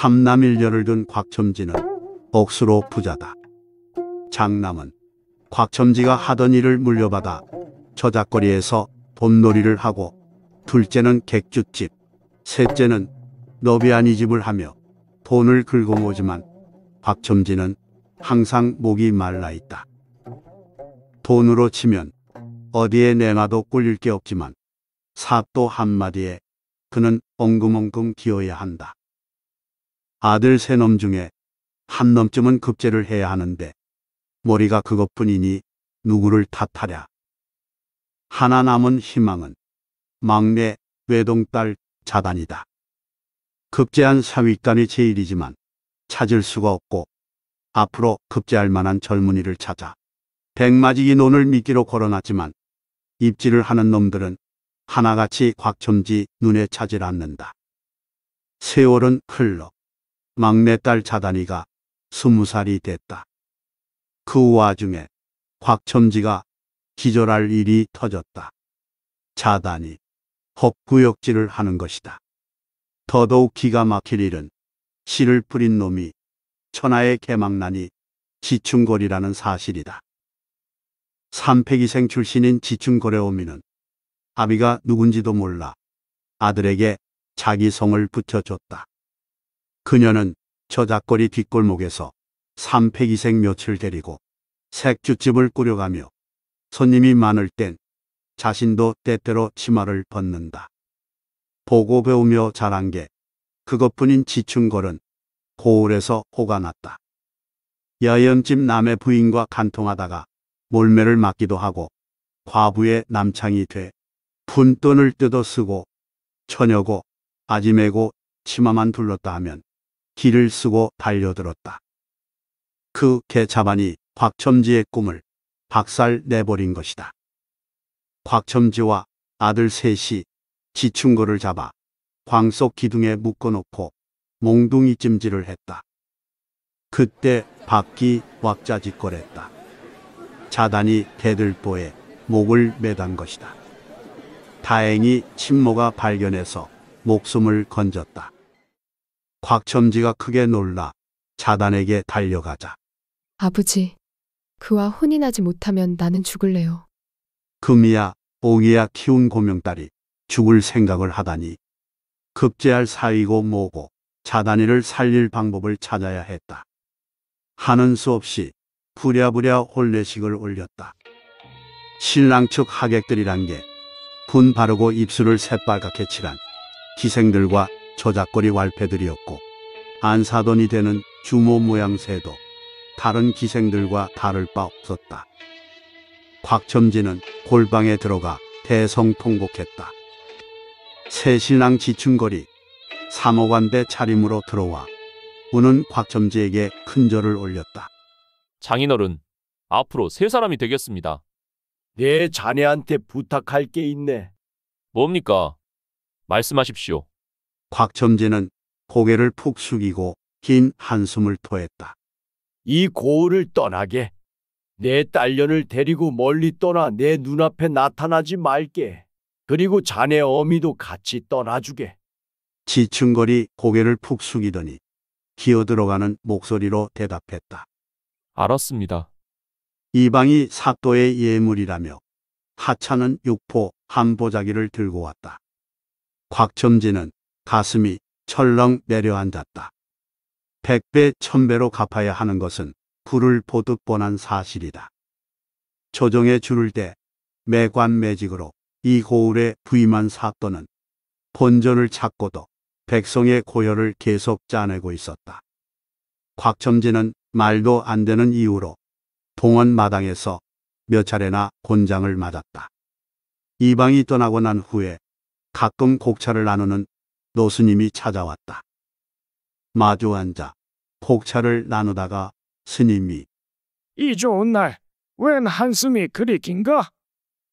삼남일녀를 둔 곽첨지는 억수로 부자다. 장남은 곽첨지가 하던 일을 물려받아 저작거리에서 돈놀이를 하고 둘째는 객주집, 셋째는 너비아니 집을 하며 돈을 긁어 모지만 곽첨지는 항상 목이 말라 있다. 돈으로 치면 어디에 내놔도 꿀릴 게 없지만 사또 한마디에 그는 엉금엉금 기어야 한다. 아들 세 놈 중에 한 놈쯤은 급제를 해야 하는데 머리가 그것뿐이니 누구를 탓하랴. 하나 남은 희망은 막내 외동딸 자단이다. 급제한 사위간이 제일이지만 찾을 수가 없고 앞으로 급제할 만한 젊은이를 찾아 백마지기 논을 미끼로 걸어놨지만 입질을 하는 놈들은 하나같이 곽첨지 눈에 차질 않는다. 세월은 흘러 막내딸 자단이가 스무 살이 됐다. 그 와중에 곽첨지가 기절할 일이 터졌다. 자단이 헛구역질을 하는 것이다. 더더욱 기가 막힐 일은 시를 뿌린 놈이 천하의 개망난이 지충거리라는 사실이다. 삼패기생 출신인 지충거래오미는 아비가 누군지도 몰라 아들에게 자기 성을 붙여줬다. 그녀는 저작거리 뒷골목에서 삼패기생 며칠 데리고 색주집을 꾸려가며 손님이 많을 땐 자신도 때때로 치마를 벗는다. 보고 배우며 자란 게 그것뿐인 지충걸은 고을에서 호가 났다. 야연집 남의 부인과 간통하다가 몰매를 맞기도 하고 과부의 남창이 돼 푼돈을 뜯어 쓰고 처녀고 아지매고 치마만 둘렀다 하면 길을 쓰고 달려들었다. 그 개차반이 곽첨지의 꿈을 박살 내버린 것이다. 곽첨지와 아들 셋이 지충거를 잡아 광석 기둥에 묶어놓고 몽둥이 찜질을 했다. 그때 박기 왁자지껄했다. 자단이 대들보에 목을 매단 것이다. 다행히 침모가 발견해서 목숨을 건졌다. 곽첨지가 크게 놀라 자단에게 달려가자 아버지, 그와 혼인하지 못하면 나는 죽을래요. 금이야 옥이야 키운 고명딸이 죽을 생각을 하다니 급제할 사이고 뭐고 자단이를 살릴 방법을 찾아야 했다. 하는 수 없이 부랴부랴 혼례식을 올렸다. 신랑 측 하객들이란 게 분 바르고 입술을 새빨갛게 칠한 기생들과 저작거리 왈패들이었고 안사돈이 되는 주모 모양 새도 다른 기생들과 다를 바 없었다. 곽첨지는 골방에 들어가 대성통곡했다. 새신랑 지층거리 사모관대 차림으로 들어와 우는 곽첨지에게 큰 절을 올렸다. 장인어른, 앞으로 세 사람이 되겠습니다. 내 자네한테 부탁할 게 있네. 뭡니까? 말씀하십시오. 곽첨지는 고개를 푹 숙이고 긴 한숨을 토했다. 이 고을을 떠나게. 내 딸년을 데리고 멀리 떠나 내 눈앞에 나타나지 말게. 그리고 자네 어미도 같이 떠나주게. 지층거리 고개를 푹 숙이더니 기어들어가는 목소리로 대답했다. 알았습니다. 이방이 삭도의 예물이라며 하찮은 육포 한보자기를 들고 왔다. 곽첨지는 가슴이 철렁 내려앉았다. 백배 천배로 갚아야 하는 것은 불을 보듯 뻔한 사실이다. 조정에 줄을 때 매관매직으로 이 고을에 부임한 사또는 본전을 찾고도 백성의 고열을 계속 짜내고 있었다. 곽첨진는 말도 안 되는 이유로 동원 마당에서 몇 차례나 곤장을 맞았다. 이방이 떠나고 난 후에 가끔 곡차를 나누는 노스님이 찾아왔다. 마주 앉아 폭차를 나누다가 스님이 이 좋은 날, 웬 한숨이 그리 긴가?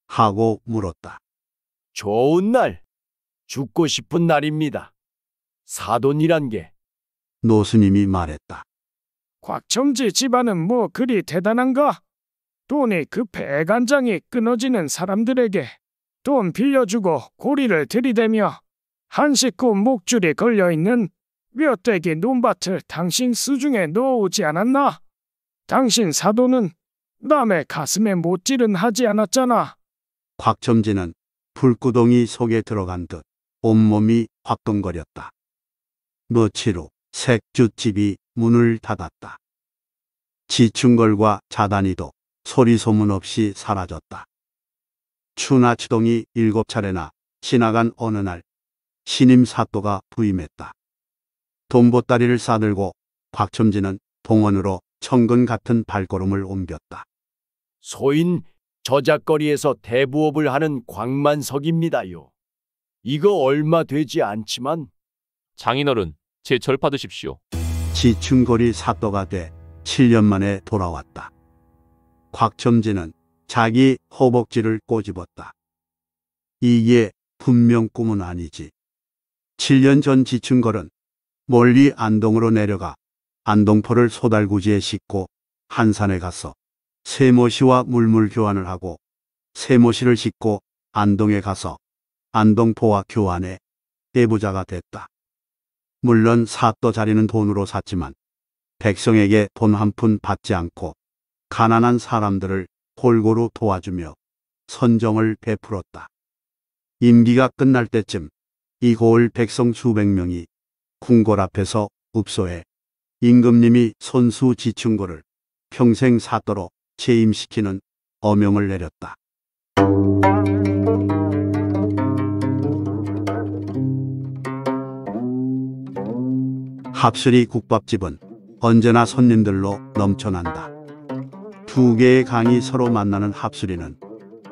하고 물었다. 좋은 날, 죽고 싶은 날입니다. 사돈이란 게 노스님이 말했다. 곽첨지 집안은 뭐 그리 대단한가? 돈이 급해 애간장이 끊어지는 사람들에게 돈 빌려주고 고리를 들이대며 한 식구 목줄이 걸려있는 몇대기 논밭을 당신 수중에 넣어오지 않았나? 당신 사도는 남의 가슴에 못질은 하지 않았잖아. 곽첨지는 불구덩이 속에 들어간 듯 온몸이 화끈거렸다. 며칠 후 색주집이 문을 닫았다. 지충걸과 자단이도 소리소문 없이 사라졌다. 추나추동이 일곱 차례나 지나간 어느 날 신임 사또가 부임했다. 돈보따리를 싸들고 곽첨지는 동원으로 천근 같은 발걸음을 옮겼다. 소인 저작거리에서 대부업을 하는 광만석입니다요. 이거 얼마 되지 않지만 장인어른 제철 받으십시오. 지충거리 사또가 돼 7년 만에 돌아왔다. 곽첨지는 자기 허벅지를 꼬집었다. 이게 분명 꿈은 아니지. 7년 전 지층걸은 멀리 안동으로 내려가 안동포를 소달구지에 싣고 한산에 가서 세모시와 물물 교환을 하고 세모시를 싣고 안동에 가서 안동포와 교환해 대부자가 됐다. 물론 사또 자리는 돈으로 샀지만 백성에게 돈 한 푼 받지 않고 가난한 사람들을 골고루 도와주며 선정을 베풀었다. 임기가 끝날 때쯤 이호울 백성 수백 명이 궁궐 앞에서 읍소에 임금님이 손수 지충고를 평생 사도로 재임시키는 어명을 내렸다. 합수리 국밥집은 언제나 손님들로 넘쳐난다. 두 개의 강이 서로 만나는 합수리는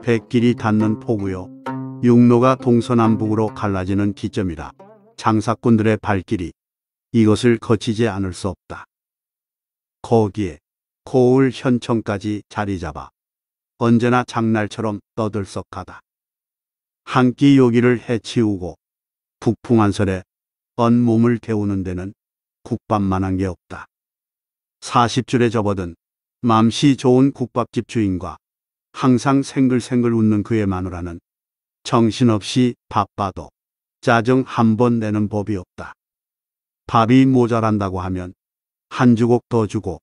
백길이 닿는 포구요 육로가 동서남북으로 갈라지는 기점이라 장사꾼들의 발길이 이것을 거치지 않을 수 없다. 거기에 고을 현청까지 자리 잡아 언제나 장날처럼 떠들썩하다. 한끼 요기를 해치우고 북풍한설에 언몸을 데우는 데는 국밥만한 게 없다. 40줄에 접어든 맘씨 좋은 국밥집 주인과 항상 생글생글 웃는 그의 마누라는 정신없이 바빠도 짜증 한 번 내는 법이 없다. 밥이 모자란다고 하면 한주걱더 주고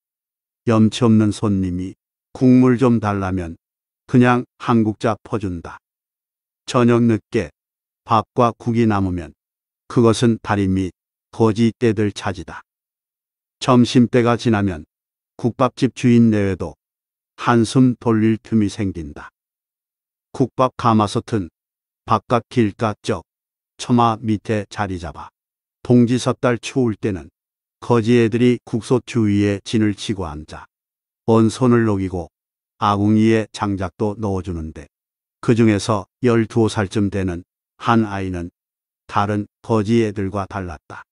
염치 없는 손님이 국물 좀 달라면 그냥 한 국자 퍼준다. 저녁 늦게 밥과 국이 남으면 그것은 다리 및 거지 때들 차지다. 점심때가 지나면 국밥집 주인 내외도 한숨 돌릴 틈이 생긴다. 국밥 가마솥은 바깥 길가 쪽 처마 밑에 자리 잡아 동지 섣달 추울 때는 거지 애들이 국소 주위에 진을 치고 앉아 온 손을 녹이고 아궁이에 장작도 넣어주는데 그 중에서 12살쯤 되는 한 아이는 다른 거지 애들과 달랐다.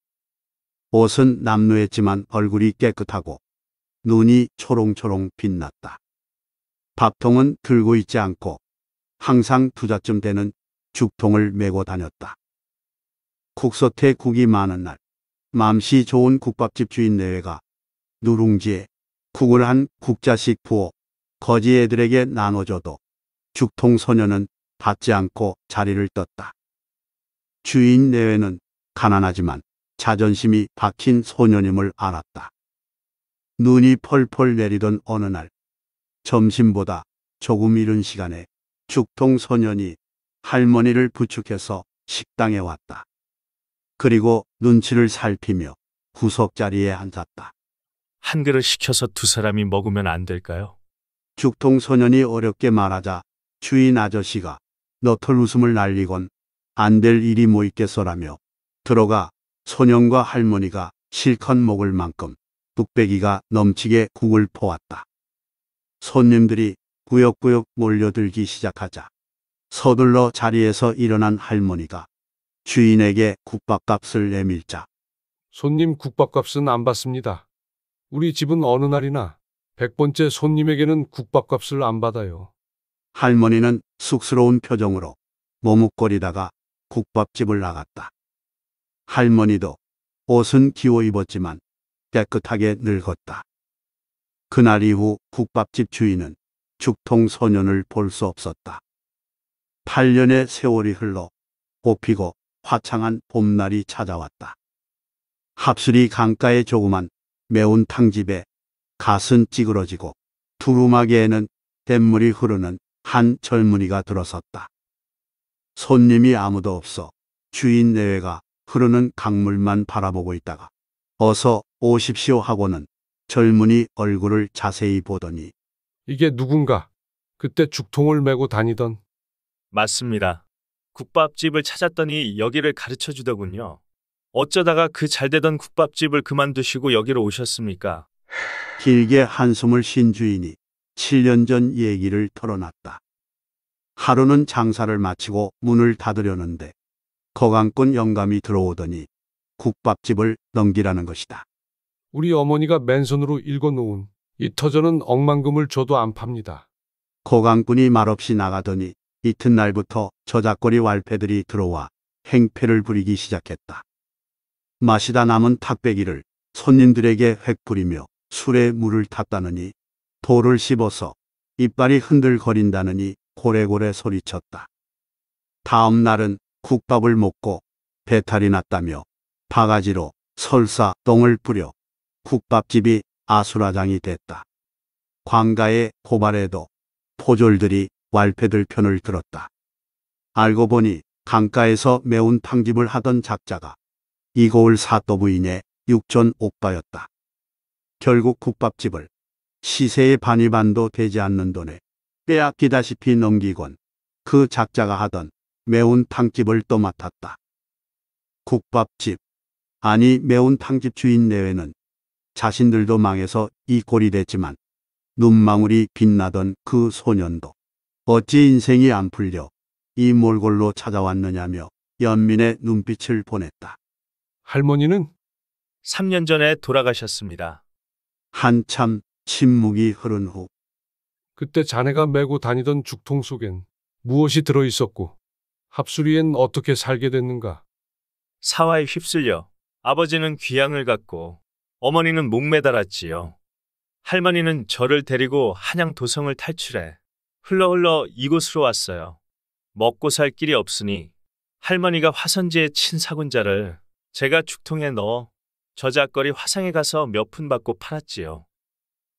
옷은 남루했지만 얼굴이 깨끗하고 눈이 초롱초롱 빛났다. 밥통은 들고 있지 않고 항상 두 자쯤 되는 죽통을 메고 다녔다. 국서태 국이 많은 날 맘씨 좋은 국밥집 주인 내외가 누룽지에 국을 한국자식 부어 거지 애들에게 나눠줘도 죽통 소녀는 받지 않고 자리를 떴다. 주인 내외는 가난하지만 자존심이 박힌 소녀님을 알았다. 눈이 펄펄 내리던 어느 날 점심보다 조금 이른 시간에 죽통 소년이 할머니를 부축해서 식당에 왔다. 그리고 눈치를 살피며 구석자리에 앉았다. 한 그릇 시켜서 두 사람이 먹으면 안 될까요? 죽통 소년이 어렵게 말하자 주인 아저씨가 너털 웃음을 날리곤 안 될 일이 뭐 있겠어라며 들어가 소년과 할머니가 실컷 먹을 만큼 뚝배기가 넘치게 국을 퍼왔다. 손님들이 구역구역 몰려들기 시작하자 서둘러 자리에서 일어난 할머니가 주인에게 국밥값을 내밀자 손님 국밥값은 안 받습니다. 우리 집은 어느 날이나 백번째 손님에게는 국밥값을 안 받아요. 할머니는 쑥스러운 표정으로 머뭇거리다가 국밥집을 나갔다. 할머니도 옷은 기워 입었지만 깨끗하게 늙었다. 그날 이후 국밥집 주인은 죽통 소년을 볼 수 없었다. 8년의 세월이 흘러 꽃피고 화창한 봄날이 찾아왔다. 합수리 강가의 조그만 매운 탕집에 가슴 찌그러지고 두루마기에는 냇물이 흐르는 한 젊은이가 들어섰다. 손님이 아무도 없어 주인 내외가 흐르는 강물만 바라보고 있다가 어서 오십시오 하고는 젊은이 얼굴을 자세히 보더니 이게 누군가 그때 죽통을 메고 다니던 맞습니다. 국밥집을 찾았더니 여기를 가르쳐 주더군요. 어쩌다가 그 잘되던 국밥집을 그만두시고 여기로 오셨습니까? 길게 한숨을 쉰 주인이 7년 전 얘기를 털어놨다. 하루는 장사를 마치고 문을 닫으려는데 거강꾼 영감이 들어오더니 국밥집을 넘기라는 것이다. 우리 어머니가 맨손으로 읽어놓은 이 터전은 억만금을 줘도 안 팝니다. 거강꾼이 말없이 나가더니 이튿날부터 저작거리 왈패들이 들어와 행패를 부리기 시작했다. 마시다 남은 탁배기를 손님들에게 획부리며 술에 물을 탔다느니 돌을 씹어서 이빨이 흔들거린다느니 고래고래 소리쳤다. 다음 날은 국밥을 먹고 배탈이 났다며 바가지로 설사 똥을 뿌려 국밥집이 아수라장이 됐다. 광가의 고발에도 포졸들이 왈패들 편을 들었다. 알고 보니 강가에서 매운 탕집을 하던 작자가 이고을 사또부인의 육촌 오빠였다. 결국 국밥집을 시세의 반이 반도 되지 않는 돈에 빼앗기다시피 넘기곤 그 작자가 하던 매운 탕집을 또 맡았다. 국밥집, 아니 매운 탕집 주인 내외는 자신들도 망해서 이 꼴이 됐지만 눈망울이 빛나던 그 소년도 어찌 인생이 안 풀려 이 몰골로 찾아왔느냐며 연민의 눈빛을 보냈다. 할머니는 3년 전에 돌아가셨습니다. 한참 침묵이 흐른 후 그때 자네가 메고 다니던 죽통 속엔 무엇이 들어 있었고 합수리엔 어떻게 살게 됐는가? 사화에 휩쓸려 아버지는 귀향을 갔고 어머니는 목매달았지요. 할머니는 저를 데리고 한양 도성을 탈출해 흘러 흘러 이곳으로 왔어요. 먹고 살 길이 없으니 할머니가 화선지에 친 사군자를 제가 죽통에 넣어 저작거리 화상에 가서 몇 푼 받고 팔았지요.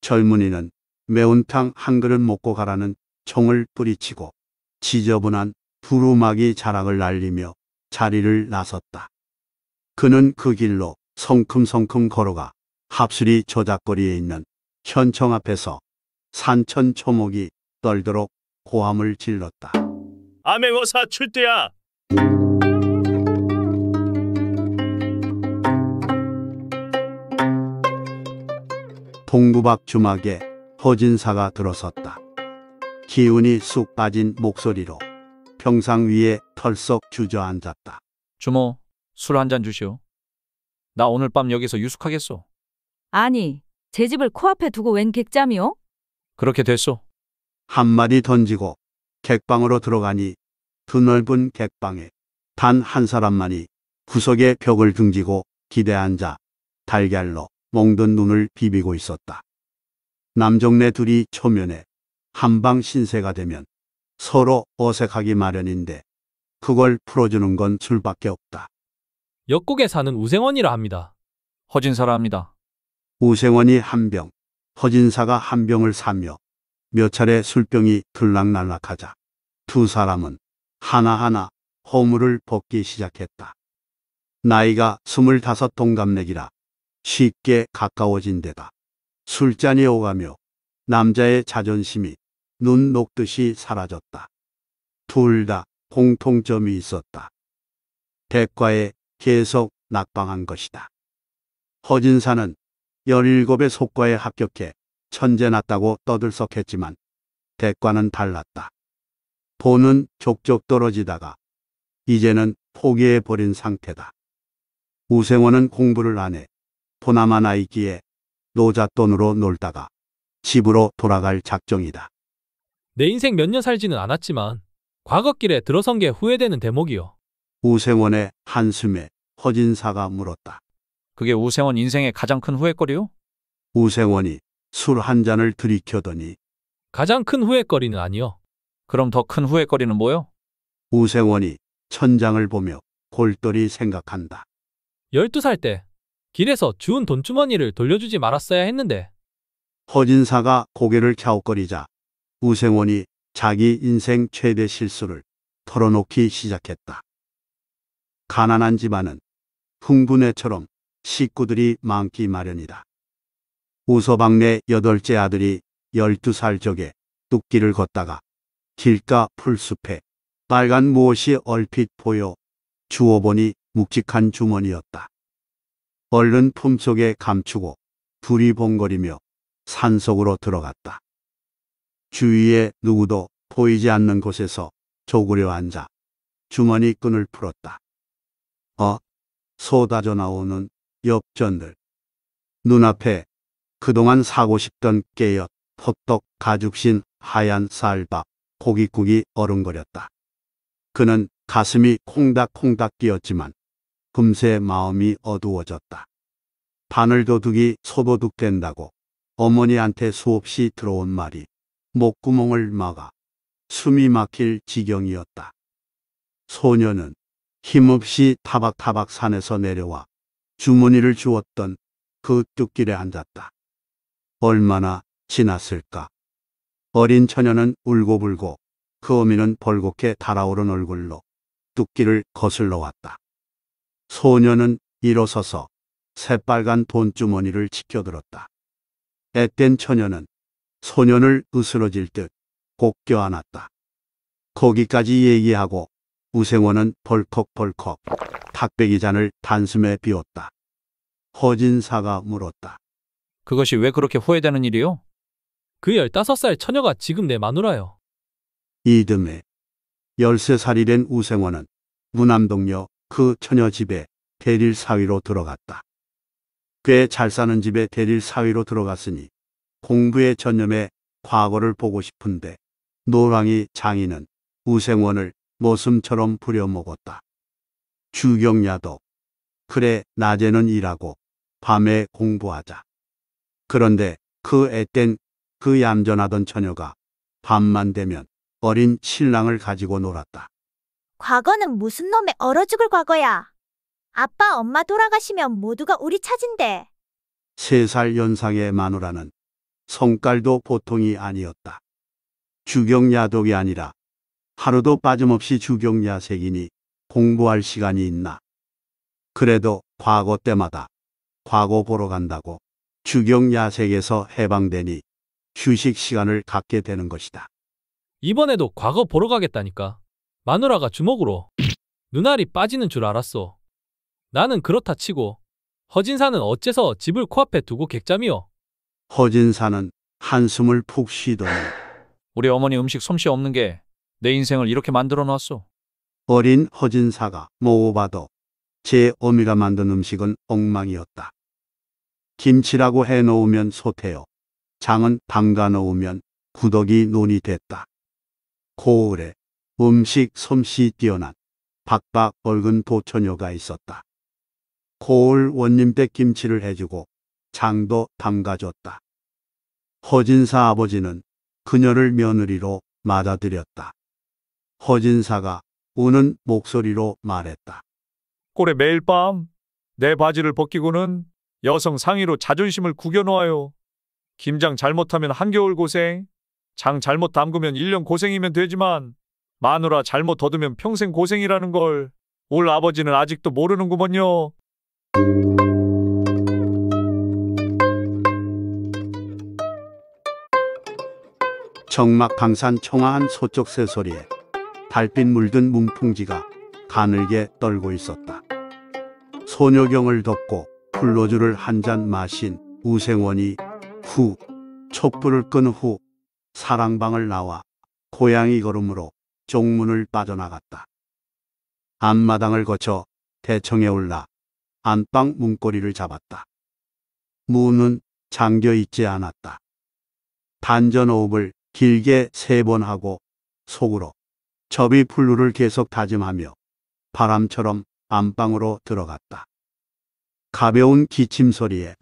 젊은이는 매운탕 한 그릇 먹고 가라는 총을 뿌리치고 지저분한 부루마기 자락을 날리며 자리를 나섰다. 그는 그 길로 성큼성큼 걸어가 합수리 저작거리에 있는 현청 앞에서 산천 초목이 떨도록 고함을 질렀다. 암행어사 출대야. 동구박 주막에 허진사가 들어섰다. 기운이 쑥 빠진 목소리로 평상 위에 털썩 주저앉았다. 주모, 술 한 잔 주시오. 나 오늘 밤 여기서 유숙하겠소. 아니, 제 집을 코앞에 두고 웬 객잠이요? 그렇게 됐소. 한마디 던지고 객방으로 들어가니 두 넓은 객방에 단 한 사람만이 구석에 벽을 등지고 기대앉아 달걀로 몽든 눈을 비비고 있었다. 남정네 둘이 초면에 한방 신세가 되면 서로 어색하기 마련인데 그걸 풀어주는 건 술밖에 없다. 역곡에 사는 우생원이라 합니다. 허진사라 합니다. 우생원이 한 병, 허진사가 한 병을 사며 몇 차례 술병이 들락날락하자 두 사람은 하나하나 허물을 벗기 시작했다. 나이가 스물다섯 동갑내기라 쉽게 가까워진 데다 술잔이 오가며 남자의 자존심이 눈 녹듯이 사라졌다. 둘 다 공통점이 있었다. 대과에 계속 낙방한 것이다. 허진사는 열일곱의 속과에 합격해 천재 났다고 떠들썩했지만 대과는 달랐다. 보는 족족 떨어지다가 이제는 포기해버린 상태다. 우생원은 공부를 안 해 보나마 나이기에 노잣돈으로 놀다가 집으로 돌아갈 작정이다. 내 인생 몇 년 살지는 않았지만 과거길에 들어선 게 후회되는 대목이요. 우생원의 한숨에 허진사가 물었다. 그게 우생원 인생의 가장 큰 후회거리요? 우생원이 술한 잔을 들이켜더니 가장 큰 후회거리는 아니요. 그럼 더 큰 후회거리는 뭐요? 우생원이 천장을 보며 골똘히 생각한다. 12살 때 길에서 주운 돈주머니를 돌려주지 말았어야 했는데 허진사가 고개를 갸웃거리자 우생원이 자기 인생 최대 실수를 털어놓기 시작했다. 가난한 집안은 흥분회처럼 식구들이 많기 마련이다. 우서방내 여덟째 아들이 열두 살 적에 뚝길을 걷다가 길가 풀숲에 빨간 무엇이 얼핏 보여 주워보니 묵직한 주머니였다. 얼른 품속에 감추고 불이 봉거리며 산속으로 들어갔다. 주위에 누구도 보이지 않는 곳에서 조그려 앉아 주머니 끈을 풀었다. 어? 쏟아져 나오는 엽전들. 눈앞에 그동안 사고 싶던 깨엿, 호떡, 가죽신, 하얀 쌀밥, 고깃국이 어른거렸다. 그는 가슴이 콩닥콩닥 뛰었지만 금세 마음이 어두워졌다. 바늘도둑이 소도둑 된다고 어머니한테 수없이 들어온 말이 목구멍을 막아 숨이 막힐 지경이었다. 소녀는 힘없이 타박타박 산에서 내려와 주머니를 주웠던그 뚝길에 앉았다. 얼마나 지났을까. 어린 처녀는 울고불고 그 어미는 벌겋게 달아오른 얼굴로 뚝기를 거슬러 왔다. 소녀는 일어서서 새빨간 돈주머니를 치켜들었다. 앳된 처녀는 소년을 으스러질 듯 곱껴 안았다. 거기까지 얘기하고 우생원은 벌컥벌컥 탁배기 잔을 단숨에 비웠다. 허진사가 물었다. 그것이 왜 그렇게 후회되는 일이요? 그 15살 처녀가 지금 내 마누라요. 이듬해 13살이 된 우생원은 무남동녀 그 처녀 집에 대릴 사위로 들어갔다. 꽤 잘 사는 집에 대릴 사위로 들어갔으니 공부에 전념해 과거를 보고 싶은데 노랑이 장인은 우생원을 모슴처럼 부려먹었다. 주경야도 그래 낮에는 일하고 밤에 공부하자. 그런데 그 앳된 그 얌전하던 처녀가 밤만 되면 어린 신랑을 가지고 놀았다. 과거는 무슨 놈의 얼어 죽을 과거야. 아빠 엄마 돌아가시면 모두가 우리 찾은대. 세 살 연상의 마누라는 성깔도 보통이 아니었다. 주경야독이 아니라 하루도 빠짐없이 주경야색이니 공부할 시간이 있나. 그래도 과거 때마다 과거 보러 간다고 주경야색에서 해방되니 휴식 시간을 갖게 되는 것이다. 이번에도 과거 보러 가겠다니까. 마누라가 주먹으로 눈알이 빠지는 줄 알았어. 나는 그렇다 치고 허진사는 어째서 집을 코앞에 두고 객잠이요? 허진사는 한숨을 푹 쉬더니 우리 어머니 음식 솜씨 없는 게 내 인생을 이렇게 만들어 놨소. 어린 허진사가 모오바도 제 어미가 만든 음식은 엉망이었다. 김치라고 해놓으면 소태요. 장은 담가놓으면 구덕이 논이 됐다. 고을에 음식 솜씨 뛰어난 박박 벌근 도처녀가 있었다. 고을 원님 댁 김치를 해주고 장도 담가줬다. 허진사 아버지는 그녀를 며느리로 맞아들였다. 허진사가 우는 목소리로 말했다. 꼴에 매일 밤 내 바지를 벗기고는 여성 상의로 자존심을 구겨놓아요. 김장 잘못하면 한겨울 고생, 장 잘못 담그면 1년 고생이면 되지만 마누라 잘못 더듬면 으 평생 고생이라는 걸 올 아버지는 아직도 모르는구먼요. 정막 강산 청아한 소쪽 새소리에 달빛 물든 문풍지가 가늘게 떨고 있었다. 소녀경을 덮고 풀로주를 한 잔 마신 우생원이 후 촛불을 끈 후 사랑방을 나와 고양이 걸음으로 종문을 빠져나갔다. 안마당을 거쳐 대청에 올라 안방 문고리를 잡았다. 문은 잠겨 있지 않았다. 단전호흡을 길게 세 번 하고 속으로 접이 풀루를 계속 다짐하며 바람처럼 안방으로 들어갔다. 가벼운 기침 소리에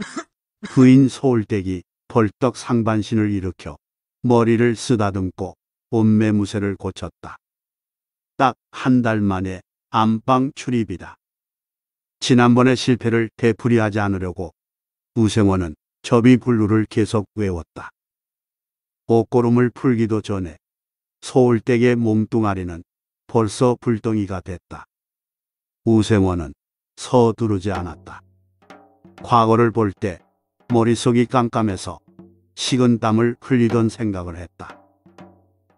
부인 소울대기 벌떡 상반신을 일으켜 머리를 쓰다듬고 옷매무새를 고쳤다. 딱 한 달 만에 안방 출입이다. 지난번의 실패를 되풀이하지 않으려고 우생원은 접이불루를 계속 외웠다. 옷고름을 풀기도 전에 소울댁의 몸뚱아리는 벌써 불덩이가 됐다. 우생원은 서두르지 않았다. 과거를 볼 때 머릿속이 깜깜해서 식은 땀을 흘리던 생각을 했다.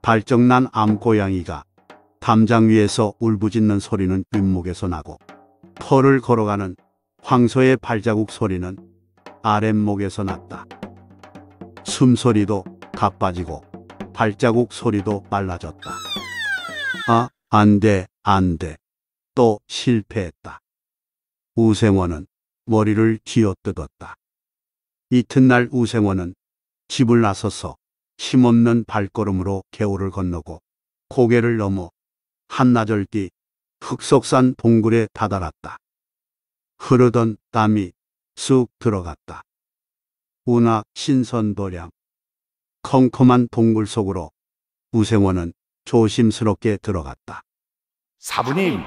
발정난 암고양이가 담장 위에서 울부짖는 소리는 윗목에서 나고 털을 걸어가는 황소의 발자국 소리는 아랫목에서 났다. 숨소리도 가빠지고 발자국 소리도 빨라졌다. 아, 안 돼, 안 돼. 또 실패했다. 우생원은 머리를 쥐어뜯었다. 이튿날 우생원은 집을 나서서 힘없는 발걸음으로 개울을 건너고 고개를 넘어 한나절 뒤 흑석산 동굴에 다다랐다. 흐르던 땀이 쑥 들어갔다. 운하 신선도량. 컴컴한 동굴 속으로 우생원은 조심스럽게 들어갔다. 사부님,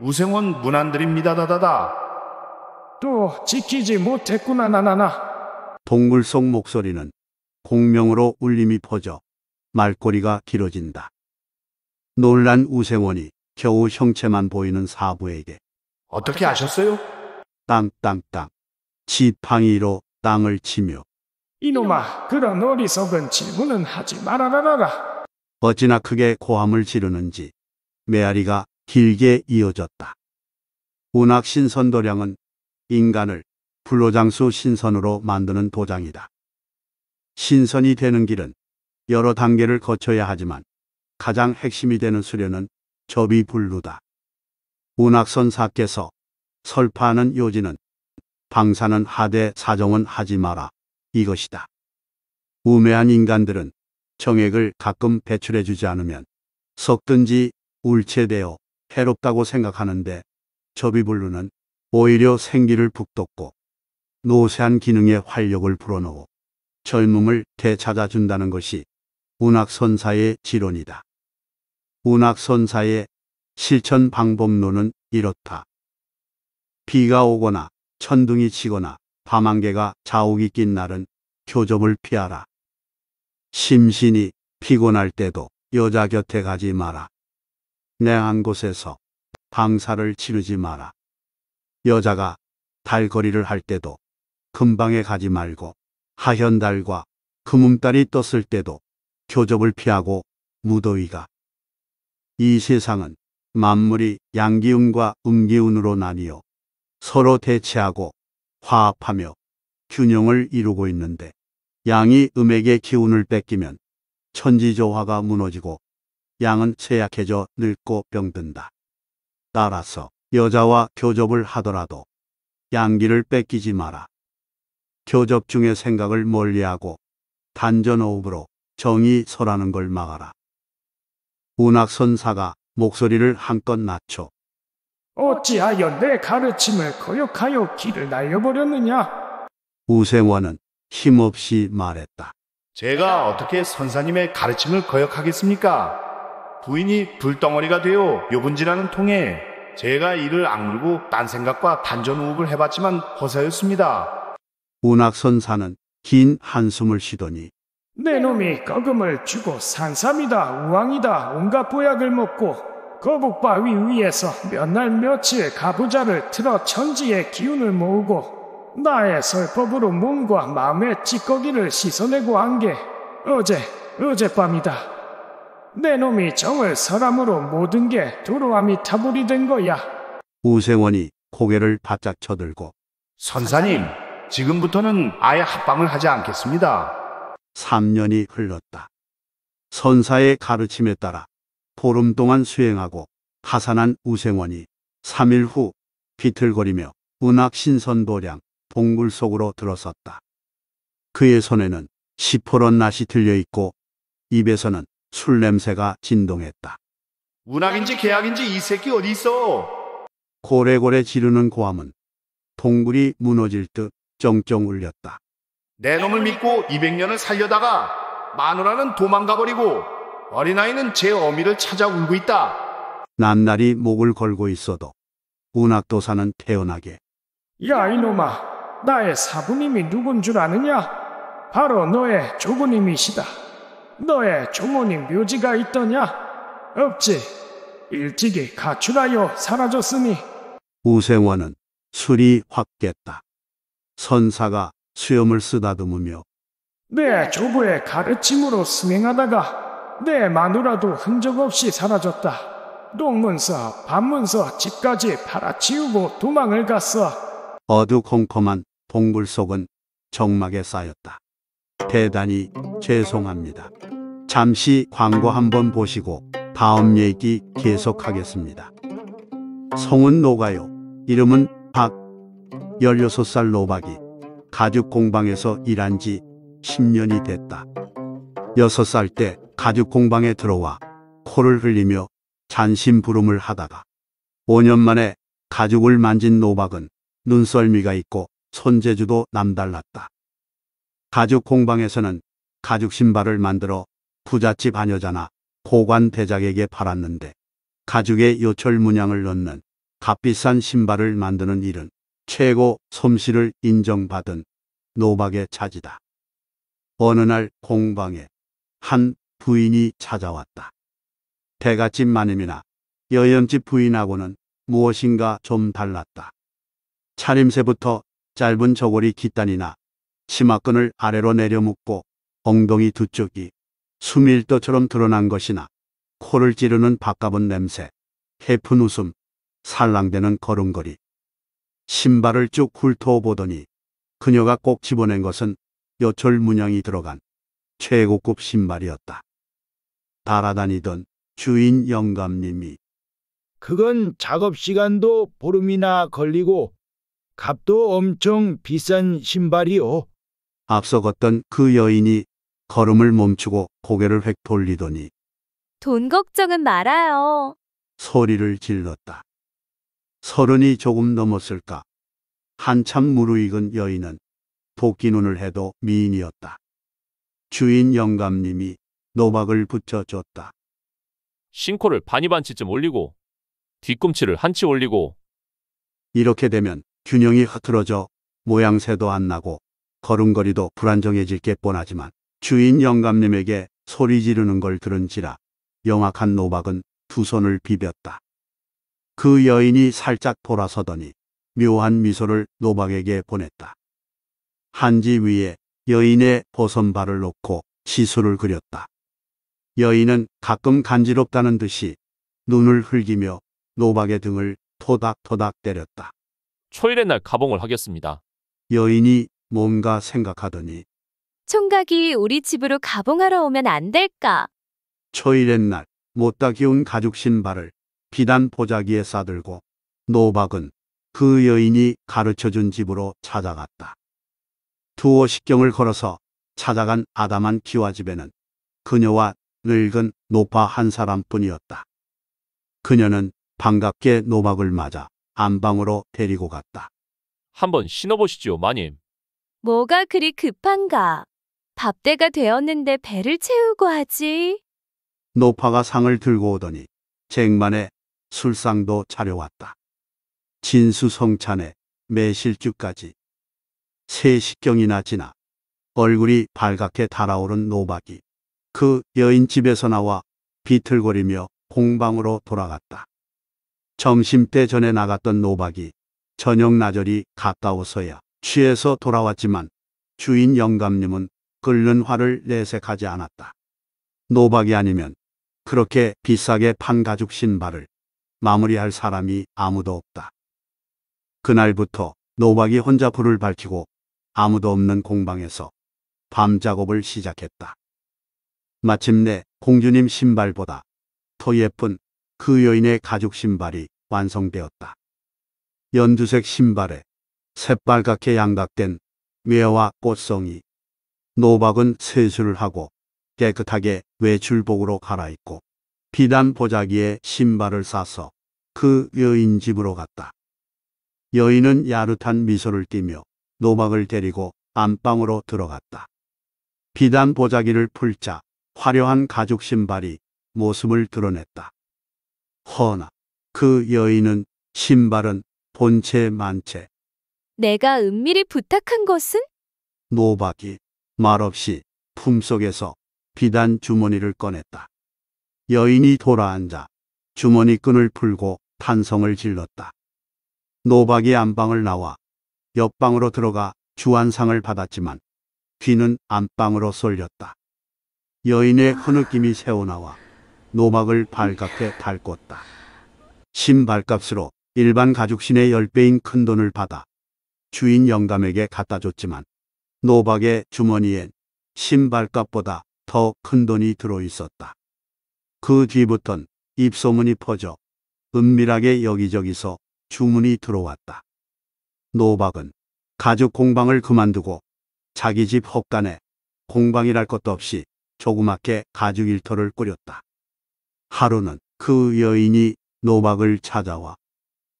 우생원 문안드립니다 다다다. 또 지키지 못했구나 나나나. 동물 속 목소리는 공명으로 울림이 퍼져 말꼬리가 길어진다. 놀란 우생원이 겨우 형체만 보이는 사부에게 어떻게 아셨어요? 땅땅땅 지팡이로 땅을 치며 이놈아 그런 어리석은 질문은 하지 말아라라 어찌나 크게 고함을 지르는지 메아리가 길게 이어졌다. 운악 신선도량은 인간을 불로장수 신선으로 만드는 도장이다. 신선이 되는 길은 여러 단계를 거쳐야 하지만 가장 핵심이 되는 수련은 접이불루다. 운악선 사께서 설파하는 요지는 방사는 하되 사정은 하지 마라 이것이다. 우매한 인간들은 정액을 가끔 배출해 주지 않으면 석든지 울체되어 해롭다고 생각하는데 접이불루는 오히려 생기를 북돋고 노쇠한 기능의 활력을 불어넣어 젊음을 되찾아준다는 것이 운학선사의 지론이다. 운학선사의 실천 방법론은 이렇다. 비가 오거나 천둥이 치거나 밤안개가 자욱이 낀 날은 교접을 피하라. 심신이 피곤할 때도 여자 곁에 가지 마라. 냉한 곳에서 방사를 치르지 마라. 여자가 달거리를 할 때도 금방에 가지 말고 하현달과 금음달이 떴을 때도 교접을 피하고 무더위가 이 세상은 만물이 양기운과 음기운으로 나뉘어 서로 대체하고 화합하며 균형을 이루고 있는데 양이 음에게 기운을 뺏기면 천지조화가 무너지고 양은 쇠약해져 늙고 병든다. 따라서 여자와 교접을 하더라도 양기를 뺏기지 마라. 교접 중의 생각을 멀리하고 단전호흡으로 정이 서라는 걸 막아라. 운악선사가 목소리를 한껏 낮춰 어찌하여 내 가르침을 거역하여 길을 날려버렸느냐? 우생원은 힘없이 말했다. 제가 어떻게 선사님의 가르침을 거역하겠습니까? 부인이 불덩어리가 되어 요분지라는 통에 제가 이를 악물고 딴 생각과 단전 호흡을 해봤지만 허사였습니다. 운악선사는 긴 한숨을 쉬더니 내 놈이 거금을 주고 산삼이다 우왕이다 온갖 보약을 먹고 거북바위 위에서 몇 날 며칠 가부자를 틀어 천지의 기운을 모으고 나의 설법으로 몸과 마음의 찌꺼기를 씻어내고 한 게 어제 어젯밤이다. 내 놈이 정을 서람으로 모든 게두루함이 타불이 된 거야. 우생원이 고개를 바짝 쳐들고 선사님, 지금부터는 아예 합방을 하지 않겠습니다. 3년이 흘렀다. 선사의 가르침에 따라 보름 동안 수행하고 하산한 우생원이 3일 후 비틀거리며 은악 신선도량 봉굴 속으로 들어섰다. 그의 손에는 시퍼런 낫이 들려있고 입에서는 술 냄새가 진동했다. 운학인지 계약인지 이 새끼 어디 있어? 고래고래 지르는 고함은 동굴이 무너질 듯 쩡쩡 울렸다. 내 놈을 믿고 200년을 살려다가 마누라는 도망가버리고 어린아이는 제 어미를 찾아 울고 있다. 남날이 목을 걸고 있어도 운학도사는 태연하게 야 이놈아 나의 사부님이 누군 줄 아느냐? 바로 너의 조부님이시다. 너의 주머니 묘지가 있더냐? 없지. 일찍이 가출하여 사라졌으니. 우생원은 술이 확 깼다. 선사가 수염을 쓰다듬으며 내 조부의 가르침으로 수행하다가 내 마누라도 흔적 없이 사라졌다. 동문서, 반문서 집까지 팔아치우고 도망을 갔어. 어두컴컴한 동굴 속은 정막에 쌓였다. 대단히 죄송합니다. 잠시 광고 한번 보시고 다음 얘기 계속하겠습니다. 성은 노가요. 이름은 박. 16살 노박이 가죽 공방에서 일한 지 10년이 됐다. 6살 때 가죽 공방에 들어와 코를 흘리며 잔심부름을 하다가 5년 만에 가죽을 만진 노박은 눈썰미가 있고 손재주도 남달랐다. 가죽 공방에서는 가죽 신발을 만들어 부잣집 아녀자나 고관 대작에게 팔았는데 가죽에 요철 문양을 넣는 값비싼 신발을 만드는 일은 최고 솜씨를 인정받은 노박의 차지다. 어느 날 공방에 한 부인이 찾아왔다. 대갓집 마님이나 여연집 부인하고는 무엇인가 좀 달랐다. 차림새부터 짧은 저고리 깃단이나 치마끈을 아래로 내려묶고 엉덩이 두 쪽이 수밀도처럼 드러난 것이나 코를 찌르는 밥값은 냄새, 해픈 웃음, 살랑대는 걸음걸이. 신발을 쭉 훑어보더니 그녀가 꼭 집어낸 것은 여철 문양이 들어간 최고급 신발이었다. 달아다니던 주인 영감님이 그건 작업 시간도 보름이나 걸리고 값도 엄청 비싼 신발이오. 앞서 걷던 그 여인이 걸음을 멈추고 고개를 획 돌리더니 돈 걱정은 말아요. 소리를 질렀다. 서른이 조금 넘었을까. 한참 무르익은 여인은 도끼눈을 해도 미인이었다. 주인 영감님이 노박을 붙여줬다. 신코를 반이 반치쯤 올리고 뒤꿈치를 한치 올리고 이렇게 되면 균형이 흐트러져 모양새도 안 나고 걸음거리도 불안정해질 게 뻔하지만 주인 영감님에게 소리 지르는 걸 들은지라 영악한 노박은 두 손을 비볐다. 그 여인이 살짝 돌아서더니 묘한 미소를 노박에게 보냈다. 한지 위에 여인의 보선발을 놓고 시수를 그렸다. 여인은 가끔 간지럽다는 듯이 눈을 흘기며 노박의 등을 토닥토닥 때렸다. 초일의 날 가봉을 하겠습니다. 여인이 뭔가 생각하더니 총각이 우리 집으로 가봉하러 오면 안 될까? 초일의 날 못다 기운 가죽 신발을 비단 보자기에 싸들고 노박은 그 여인이 가르쳐준 집으로 찾아갔다. 두어 식경을 걸어서 찾아간 아담한 기와 집에는 그녀와 늙은 노파 한 사람뿐이었다. 그녀는 반갑게 노박을 맞아 안방으로 데리고 갔다. 한번 신어보시죠 마님. 뭐가 그리 급한가? 밥대가 되었는데 배를 채우고 하지. 노파가 상을 들고 오더니 쟁만에 술상도 차려왔다. 진수성찬에 매실주까지 세 식경이나 지나 얼굴이 발갛게 달아오른 노박이 그 여인집에서 나와 비틀거리며 공방으로 돌아갔다. 점심때 전에 나갔던 노박이 저녁 나절이 가까워서야 취해서 돌아왔지만 주인 영감님은 끓는 화를 내색하지 않았다. 노박이 아니면 그렇게 비싸게 판 가죽 신발을 마무리할 사람이 아무도 없다. 그날부터 노박이 혼자 불을 밝히고 아무도 없는 공방에서 밤 작업을 시작했다. 마침내 공주님 신발보다 더 예쁜 그 여인의 가죽 신발이 완성되었다. 연두색 신발에 새빨갛게 양각된 외와 꽃송이 노박은 세수를 하고 깨끗하게 외출복으로 갈아입고 비단 보자기에 신발을 싸서 그 여인 집으로 갔다. 여인은 야릇한 미소를 띠며 노박을 데리고 안방으로 들어갔다. 비단 보자기를 풀자 화려한 가죽 신발이 모습을 드러냈다. 허나 그 여인은 신발은 본체 만체. 내가 은밀히 부탁한 것은? 노박이 말없이 품속에서 비단 주머니를 꺼냈다. 여인이 돌아앉아 주머니끈을 풀고 탄성을 질렀다. 노박이 안방을 나와 옆방으로 들어가 주안상을 받았지만 귀는 안방으로 쏠렸다. 여인의 흐느낌이 새어나와 노막을 발갛게 달궜다. 신발값으로 일반 가죽신의 10배인 큰 돈을 받아 주인 영감에게 갖다 줬지만 노박의 주머니엔 신발값보다 더 큰 돈이 들어있었다. 그 뒤부턴 입소문이 퍼져 은밀하게 여기저기서 주문이 들어왔다. 노박은 가죽 공방을 그만두고 자기 집 헛간에 공방이랄 것도 없이 조그맣게 가죽 일터를 꾸렸다. 하루는 그 여인이 노박을 찾아와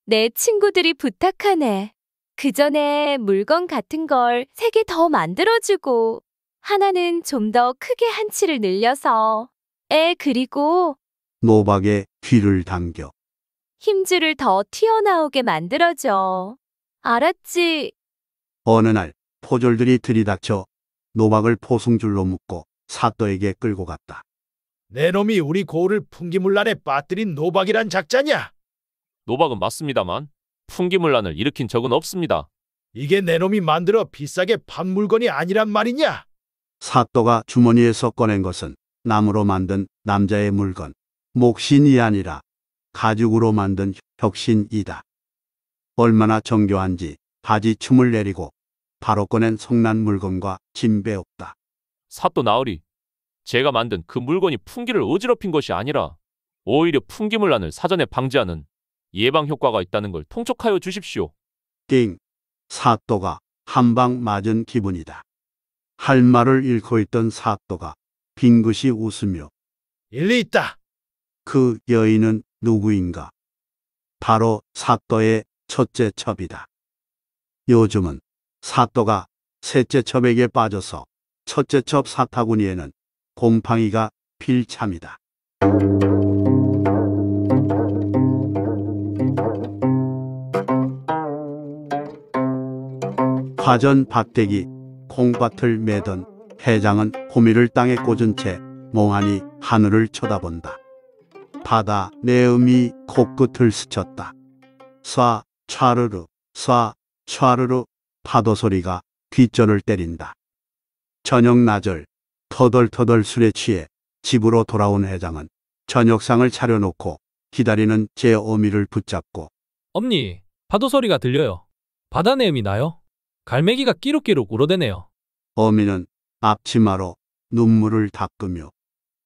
내 친구들이 부탁하네. 그 전에 물건 같은 걸 세 개 더 만들어주고 하나는 좀 더 크게 한치를 늘려서 에 그리고 노박에 귀를 당겨 힘줄을 더 튀어나오게 만들어줘. 알았지? 어느 날 포졸들이 들이닥쳐 노박을 포승줄로 묶고 사또에게 끌고 갔다. 내 놈이 우리 고을을 풍기물난에 빠뜨린 노박이란 작자냐? 노박은 맞습니다만 풍기문란을 일으킨 적은 없습니다. 이게 내 놈이 만들어 비싸게 판 물건이 아니란 말이냐? 사또가 주머니에서 꺼낸 것은 나무로 만든 남자의 물건, 목신이 아니라 가죽으로 만든 혁신이다. 얼마나 정교한지 바지 춤을 내리고 바로 꺼낸 성난 물건과 진배없다. 사또 나으리, 제가 만든 그 물건이 풍기를 어지럽힌 것이 아니라 오히려 풍기문란을 사전에 방지하는 예방 효과가 있다는 걸 통촉하여 주십시오. 띵. 사또가 한 방 맞은 기분이다. 할 말을 잃고 있던 사또가 빙긋이 웃으며 일리 있다. 그 여인은 누구인가? 바로 사또의 첫째 첩이다. 요즘은 사또가 셋째 첩에게 빠져서 첫째 첩 사타구니에는 곰팡이가 필참이다. 화전 박대기 콩밭을 매던 해장은 호미를 땅에 꽂은 채 멍하니 하늘을 쳐다본다. 바다 내음이 코끝을 스쳤다. 쏴차르르쏴차르르 파도 소리가 귀전을 때린다. 저녁 나절 터덜터덜 술에 취해 집으로 돌아온 해장은 저녁상을 차려놓고 기다리는 제 어미를 붙잡고 엄니 파도 소리가 들려요. 바다 내음이 나요? 갈매기가 끼룩끼룩 울어대네요. 어미는 앞치마로 눈물을 닦으며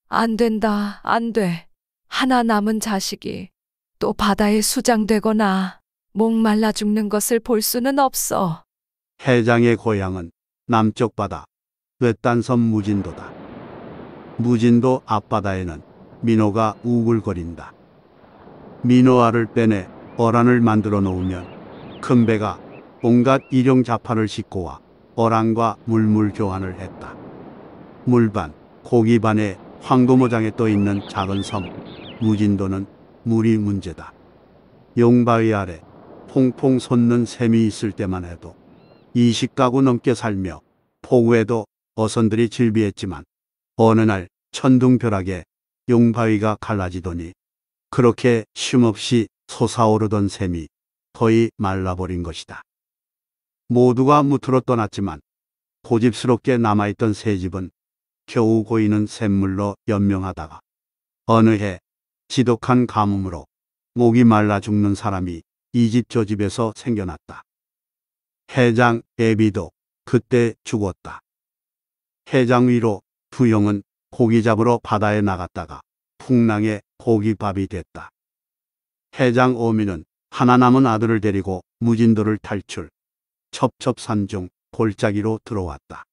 안 된다, 안 돼. 하나 남은 자식이 또 바다에 수장되거나 목말라 죽는 것을 볼 수는 없어. 해장의 고향은 남쪽 바다, 외딴섬 무진도다. 무진도 앞바다에는 민호가 우글거린다. 민호알을 빼내 어란을 만들어 놓으면 큰 배가 온갖 일용 자판을 싣고 와 어랑과 물물 교환을 했다. 물반, 고기반의 황도모장에 떠 있는 작은 섬, 무진도는 물이 문제다. 용바위 아래 퐁퐁 솟는 샘이 있을 때만 해도 20가구 넘게 살며 폭우에도 어선들이 질비했지만 어느 날 천둥벼락에 용바위가 갈라지더니 그렇게 쉼없이 솟아오르던 샘이 거의 말라버린 것이다. 모두가 무트로 떠났지만 고집스럽게 남아있던 세 집은 겨우 고이는 샘물로 연명하다가 어느 해 지독한 가뭄으로 목이 말라 죽는 사람이 이 집 저 집에서 생겨났다. 해장 애비도 그때 죽었다. 해장 위로 두 형은 고기 잡으러 바다에 나갔다가 풍랑에 고기밥이 됐다. 해장 어미는 하나 남은 아들을 데리고 무진도를 탈출, 첩첩산중 골짜기로 들어왔다.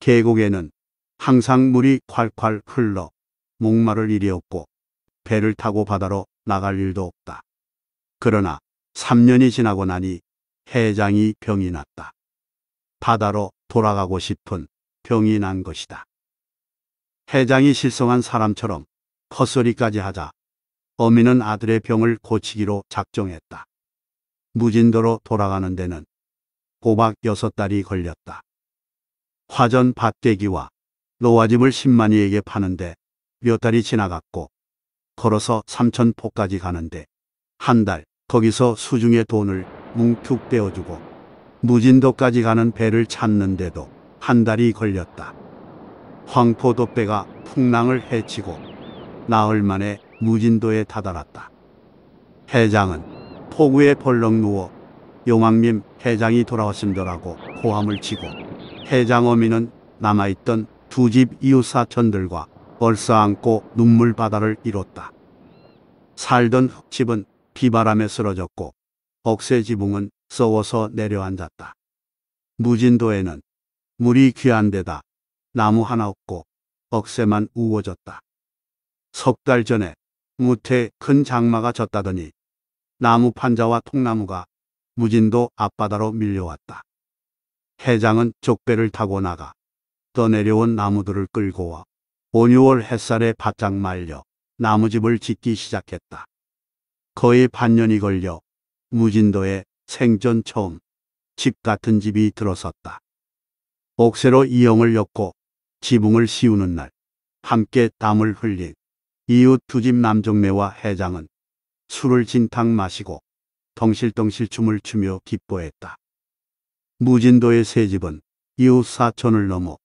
계곡에는 항상 물이 콸콸 흘러 목마를 일이 없고 배를 타고 바다로 나갈 일도 없다. 그러나 3년이 지나고 나니 해장이 병이 났다. 바다로 돌아가고 싶은 병이 난 것이다. 해장이 실성한 사람처럼 헛소리까지 하자 어미는 아들의 병을 고치기로 작정했다. 무진도로 돌아가는 데는 고박 여섯 달이 걸렸다. 화전 밭대기와 노아짐을 10만이에게 파는데 몇 달이 지나갔고 걸어서 삼천포까지 가는데 한 달 거기서 수중의 돈을 뭉툭 떼어주고 무진도까지 가는 배를 찾는데도 한 달이 걸렸다. 황포도 배가 풍랑을 헤치고 나흘 만에 무진도에 다다랐다. 해장은 폭우에 벌렁 누워 용왕님 해장이 돌아왔습니다라고 호함을 치고 해장 어미는 남아있던 두 집 이웃 사촌들과 얼싸안고 눈물 바다를 이뤘다. 살던 흙집은 비바람에 쓰러졌고 억새 지붕은 썩어서 내려앉았다. 무진도에는 물이 귀한 데다 나무 하나 없고 억새만 우거졌다. 석달 전에 무태 큰 장마가 졌다더니 나무 판자와 통나무가 무진도 앞바다로 밀려왔다. 해장은 족배를 타고 나가 떠내려온 나무들을 끌고 와5 6월 햇살에 바짝 말려 나무집을 짓기 시작했다. 거의 반년이 걸려 무진도에 생전 처음 집 같은 집이 들어섰다. 옥새로 이형을 엮고 지붕을 씌우는 날 함께 땀을 흘린 이웃 두 집남정매와 해장은 술을 진탕 마시고 덩실덩실 춤을 추며 기뻐했다. 무진도의 새 집은 이웃 사촌을 넘어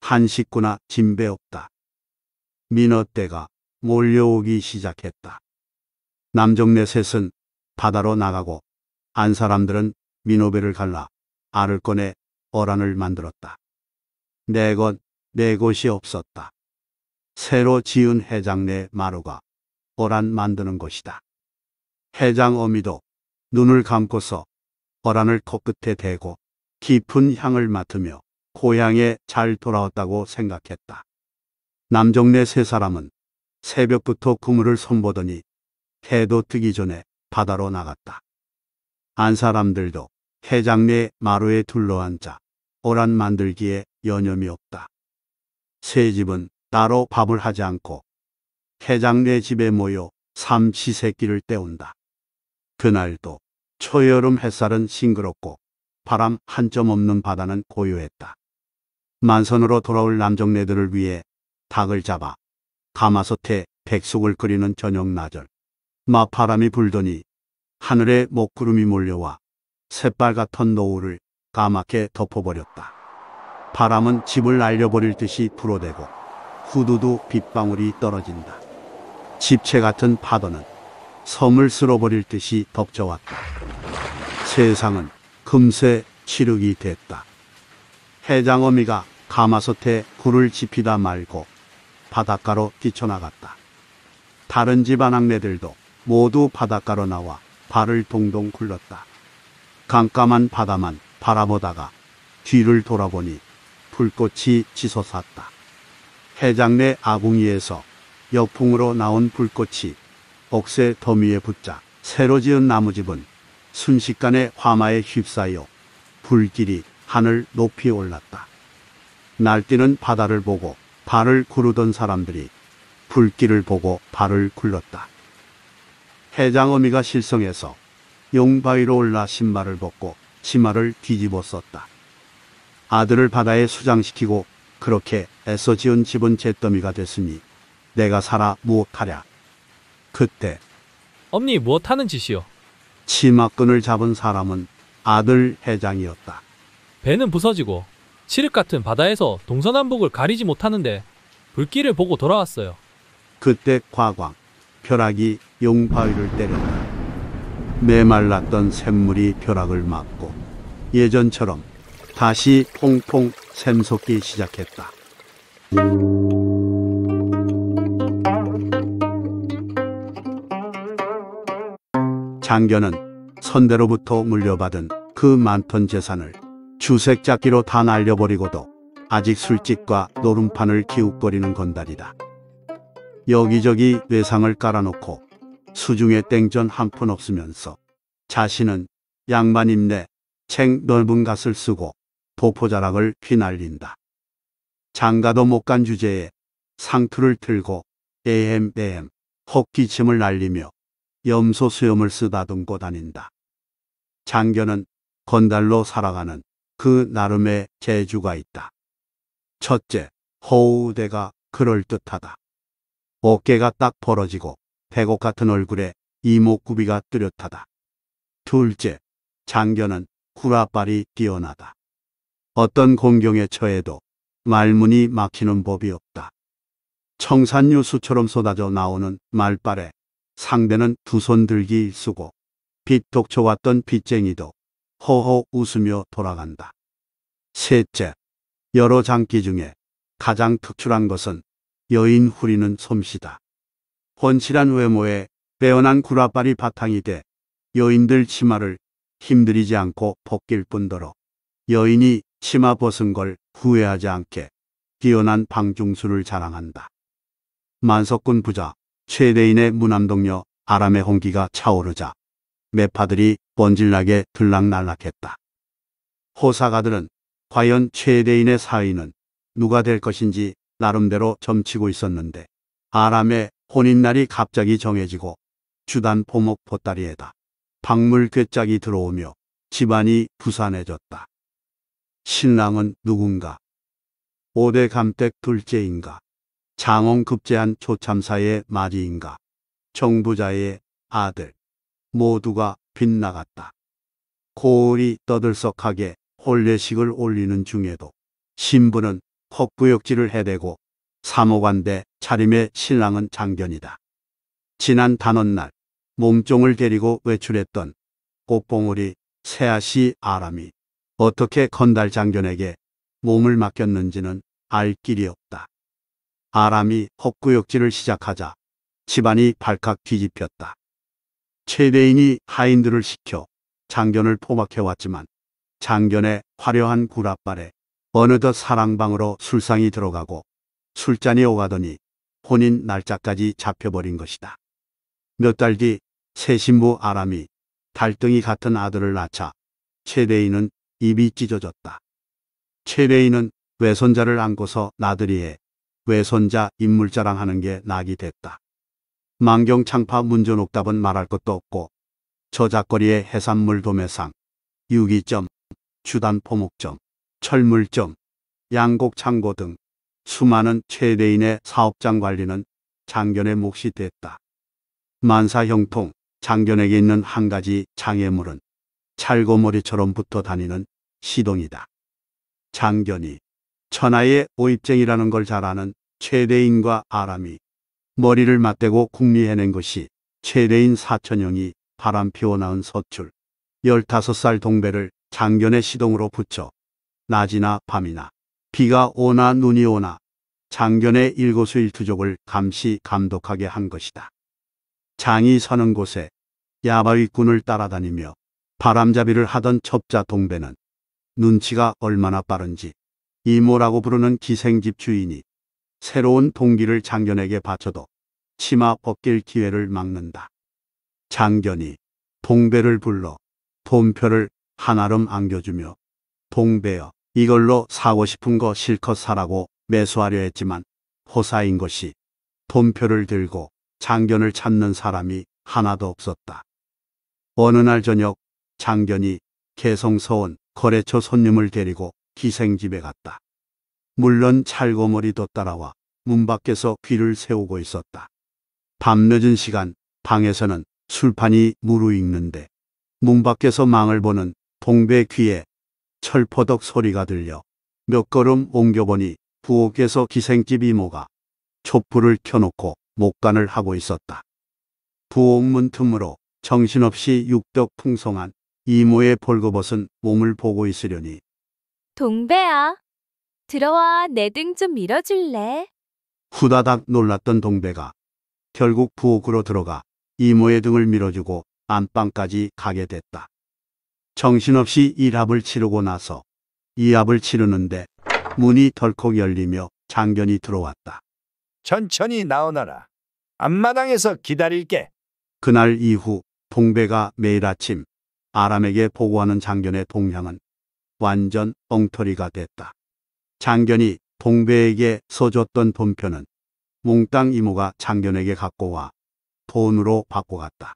한 식구나 진배 없다. 민어떼가 몰려오기 시작했다. 남정네 셋은 바다로 나가고 안 사람들은 민어배를 갈라 알을 꺼내 어란을 만들었다. 내건 네 내 네 곳이 없었다. 새로 지은 해장내 마루가 어란 만드는 것이다. 해장 어미도 눈을 감고서 어란을 코끝에 대고 깊은 향을 맡으며 고향에 잘 돌아왔다고 생각했다. 남정네 세 사람은 새벽부터 그물을 손보더니 해도 뜨기 전에 바다로 나갔다. 안 사람들도 해장내 마루에 둘러앉아 어란 만들기에 여념이 없다. 세 집은 따로 밥을 하지 않고 해장내 집에 모여 삼시세끼를 때운다. 그날도 초여름 햇살은 싱그럽고 바람 한 점 없는 바다는 고요했다. 만선으로 돌아올 남정네들을 위해 닭을 잡아 가마솥에 백숙을 끓이는 저녁 나절 마바람이 불더니 하늘에 목구름이 몰려와 새빨갛던 노을을 까맣게 덮어버렸다. 바람은 집을 날려버릴 듯이 불어대고 후두두 빗방울이 떨어진다. 집채 같은 파도는 섬을 쓸어버릴 듯이 덮쳐왔다. 세상은 금세 치흑이 됐다. 해장어미가 가마솥에 굴을 지피다 말고 바닷가로 뛰쳐나갔다. 다른 집안 악내들도 모두 바닷가로 나와 발을 동동 굴렀다. 깜깜한 바다만 바라보다가 뒤를 돌아보니 불꽃이 치솟았다. 해장내 아궁이에서 역풍으로 나온 불꽃이 억새 더미에 붙자 새로 지은 나무집은 순식간에 화마에 휩싸여 불길이 하늘 높이 올랐다. 날뛰는 바다를 보고 발을 구르던 사람들이 불길을 보고 발을 굴렀다. 해장어미가 실성해서 용바위로 올라 신발을 벗고 치마를 뒤집어 썼다. 아들을 바다에 수장시키고 그렇게 애써 지은 집은 잿더미가 됐으니 내가 살아 무엇하랴. 그때 엄니 뭐 타는 짓이요? 치마끈을 잡은 사람은 아들 회장이었다. 배는 부서지고 칠흑 같은 바다에서 동서남북을 가리지 못하는데 불길을 보고 돌아왔어요. 그때 과광, 벼락이 용파위를 때렸다. 메말랐던 샘물이 벼락을 막고 예전처럼 다시 퐁퐁 샘솟기 시작했다. 장견은 선대로부터 물려받은 그 많던 재산을 주색잡기로 다 날려버리고도 아직 술집과 노름판을 기웃거리는 건달이다. 여기저기 외상을 깔아놓고 수중에 땡전 한 푼 없으면서 자신은 양만 입내 챙 넓은 갓을 쓰고 도포자락을 휘날린다. 장가도 못 간 주제에 상투를 틀고 에헴에헴 헛기침을 날리며 염소 수염을 쓰다듬고 다닌다. 장견은 건달로 살아가는 그 나름의 재주가 있다. 첫째, 허우대가 그럴듯하다. 어깨가 딱 벌어지고 백옥 같은 얼굴에 이목구비가 뚜렷하다. 둘째, 장견은 구라빨이 뛰어나다. 어떤 공경에 처해도 말문이 막히는 법이 없다. 청산유 수처럼 쏟아져 나오는 말빨에 상대는 두 손 들기 쓰고 빛톡쳐왔던 빚쟁이도 허허 웃으며 돌아간다. 셋째, 여러 장기 중에 가장 특출한 것은 여인 후리는 솜씨다. 훤칠한 외모에 빼어난 구라빨이 바탕이 돼 여인들 치마를 힘들이지 않고 벗길 뿐더러 여인이 치마 벗은 걸 후회하지 않게 뛰어난 방중수를 자랑한다. 만석군 부자 최대인의 무남동녀 아람의 홍기가 차오르자 매파들이 번질나게 들락날락했다. 호사가들은 과연 최대인의 사위는 누가 될 것인지 나름대로 점치고 있었는데 아람의 혼인날이 갑자기 정해지고 주단 포목 보따리에다 박물 괴짝이 들어오며 집안이 부산해졌다. 신랑은 누군가? 오대 감댁 둘째인가? 장엄급제한 초참사의 마지인가 정부자의 아들 모두가 빗나갔다. 고을이 떠들썩하게 홀례식을 올리는 중에도 신부는 헛구역질을 해대고 사모관대 차림의 신랑은 장견이다. 지난 단원날 몸종을 데리고 외출했던 꽃봉오리 새아씨 아람이 어떻게 건달 장견에게 몸을 맡겼는지는 알 길이 없다. 아람이 헛구역질을 시작하자 집안이 발칵 뒤집혔다. 최대인이 하인들을 시켜 장견을 포박해왔지만 장견의 화려한 구라발에 어느덧 사랑방으로 술상이 들어가고 술잔이 오가더니 혼인 날짜까지 잡혀버린 것이다. 몇 달 뒤새 신부 아람이 달등이 같은 아들을 낳자 최대인은 입이 찢어졌다. 최대인은 외손자를 안고서 나들이에 외손자 인물자랑하는 게 낙이 됐다. 망경창파 문전옥답은 말할 것도 없고 저작거리의 해산물 도매상, 유기점, 주단 포목점, 철물점, 양곡창고 등 수많은 최대인의 사업장 관리는 장견의 몫이 됐다. 만사 형통, 장견에게 있는 한 가지 장애물은 찰고머리처럼 붙어 다니는 시동이다. 장견이 천하의 오입쟁이라는 걸 잘 아는 최대인과 아람이 머리를 맞대고 궁리해낸 것이 최대인 사천형이 바람 피워 나은 서출 15살 동배를 장견의 시동으로 붙여 낮이나 밤이나 비가 오나 눈이 오나 장견의 일거수일투족을 감시 감독하게 한 것이다. 장이 서는 곳에 야바위꾼을 따라다니며 바람잡이를 하던 첩자 동배는 눈치가 얼마나 빠른지 이모라고 부르는 기생집 주인이 새로운 동기를 장견에게 바쳐도 치마 벗길 기회를 막는다. 장견이 동배를 불러 돈표를 한 아름 안겨주며 동배여 이걸로 사고 싶은 거 실컷 사라고 매수하려 했지만 호사인 것이 돈표를 들고 장견을 찾는 사람이 하나도 없었다. 어느 날 저녁 장견이 개성서원 거래처 손님을 데리고 기생집에 갔다. 물론 찰고머리도 따라와 문 밖에서 귀를 세우고 있었다. 밤늦은 시간 방에서는 술판이 무르익는데 문 밖에서 망을 보는 동배 귀에 철퍼덕 소리가 들려 몇 걸음 옮겨보니 부엌에서 기생집 이모가 촛불을 켜놓고 목간을 하고 있었다. 부엌문 틈으로 정신없이 육덕 풍성한 이모의 벌거벗은 몸을 보고 있으려니 동배야 들어와 내 등 좀 밀어줄래? 후다닥 놀랐던 동배가 결국 부엌으로 들어가 이모의 등을 밀어주고 안방까지 가게 됐다. 정신없이 일합을 치르고 나서 이합을 치르는데 문이 덜컥 열리며 장견이 들어왔다. 천천히 나오너라. 앞마당에서 기다릴게. 그날 이후 동배가 매일 아침 아람에게 보고하는 장견의 동향은 완전 엉터리가 됐다. 장견이 동배에게 써줬던 돈편은 몽땅 이모가 장견에게 갖고 와 돈으로 바꿔갔다.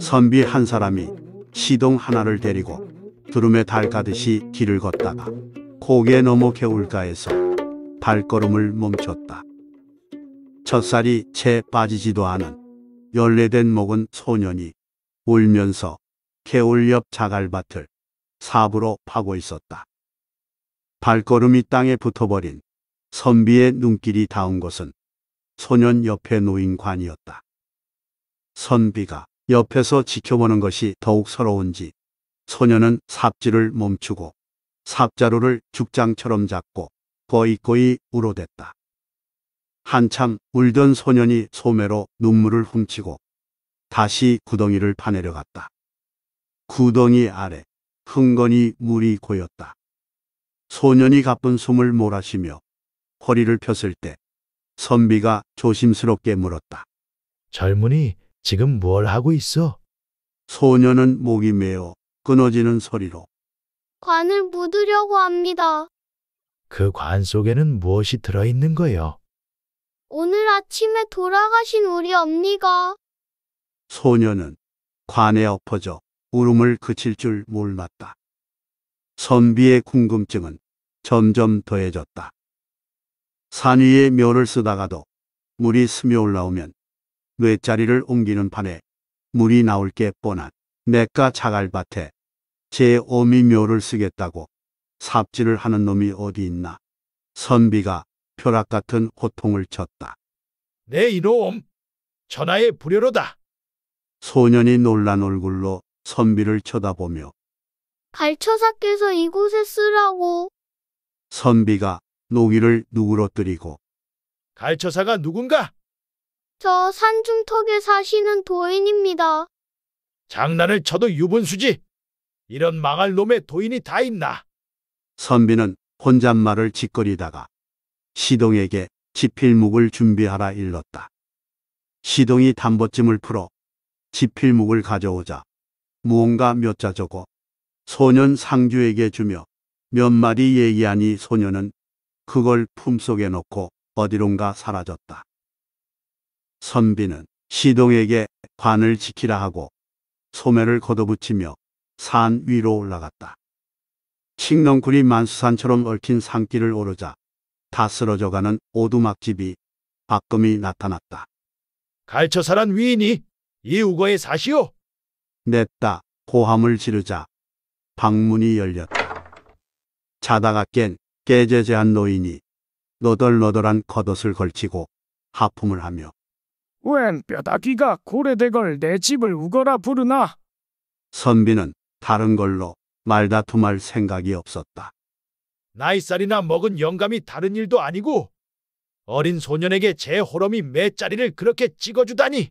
선비 한 사람이 시동 하나를 데리고 두름에 달 가듯이 길을 걷다가 고개 넘어 개울가에서 발걸음을 멈췄다. 첫살이 채 빠지지도 않은 연례된 먹은 소년이 울면서 개울 옆 자갈밭을 삽으로 파고 있었다. 발걸음이 땅에 붙어버린 선비의 눈길이 닿은 곳은 소년 옆에 놓인 관이었다. 선비가 옆에서 지켜보는 것이 더욱 서러운지 소년은 삽질을 멈추고 삽자루를 죽장처럼 잡고 거이거이 우어댔다 한참 울던 소년이 소매로 눈물을 훔치고 다시 구덩이를 파내려갔다. 구덩이 아래 흥건히 물이 고였다. 소년이 가쁜 숨을 몰아쉬며 허리를 폈을 때 선비가 조심스럽게 물었다. 젊은이, 지금 뭘 하고 있어? 소년은 목이 메어 끊어지는 소리로 관을 묻으려고 합니다. 그 관 속에는 무엇이 들어있는 거요? 오늘 아침에 돌아가신 우리 언니가 소녀는 관에 엎어져 울음을 그칠 줄 몰랐다. 선비의 궁금증은 점점 더해졌다. 산 위에 묘를 쓰다가도 물이 스며 올라오면 뇌자리를 옮기는 판에 물이 나올 게 뻔한 내과 자갈밭에 제 어미 묘를 쓰겠다고 삽질을 하는 놈이 어디 있나. 선비가 벼락 같은 호통을 쳤다. 내 네, 이놈, 전하의 불효로다. 소년이 놀란 얼굴로 선비를 쳐다보며 발처사께서 이곳에 쓰라고 선비가 노기를 누그러뜨리고 갈처사가 누군가? 저 산중턱에 사시는 도인입니다. 장난을 쳐도 유분수지. 이런 망할 놈의 도인이 다 있나? 선비는 혼잣말을 짓거리다가 시동에게 지필묵을 준비하라 일렀다. 시동이 담보찜을 풀어 지필목을 가져오자 무언가 몇 자 적어 소년 상주에게 주며 몇마디 얘기하니 소년은 그걸 품속에 넣고 어디론가 사라졌다. 선비는 시동에게 관을 지키라 하고 소매를 걷어붙이며 산 위로 올라갔다. 칡렁굴이 만수산처럼 얽힌 산길을 오르자 다 쓰러져가는 오두막집이 박금이 나타났다. 갈처사란 위인이 이 우거에 사시오. 냈다. 고함을 지르자 방문이 열렸다. 자다가 깬깨제재한 노인이 너덜너덜한 겉옷을 걸치고 하품을 하며 웬 뼈다귀가 고래대걸 내 집을 우거라 부르나? 선비는 다른 걸로 말다툼할 생각이 없었다. 나이살이나 먹은 영감이 다른 일도 아니고 어린 소년에게 제 호럼이 몇 자리를 그렇게 찍어주다니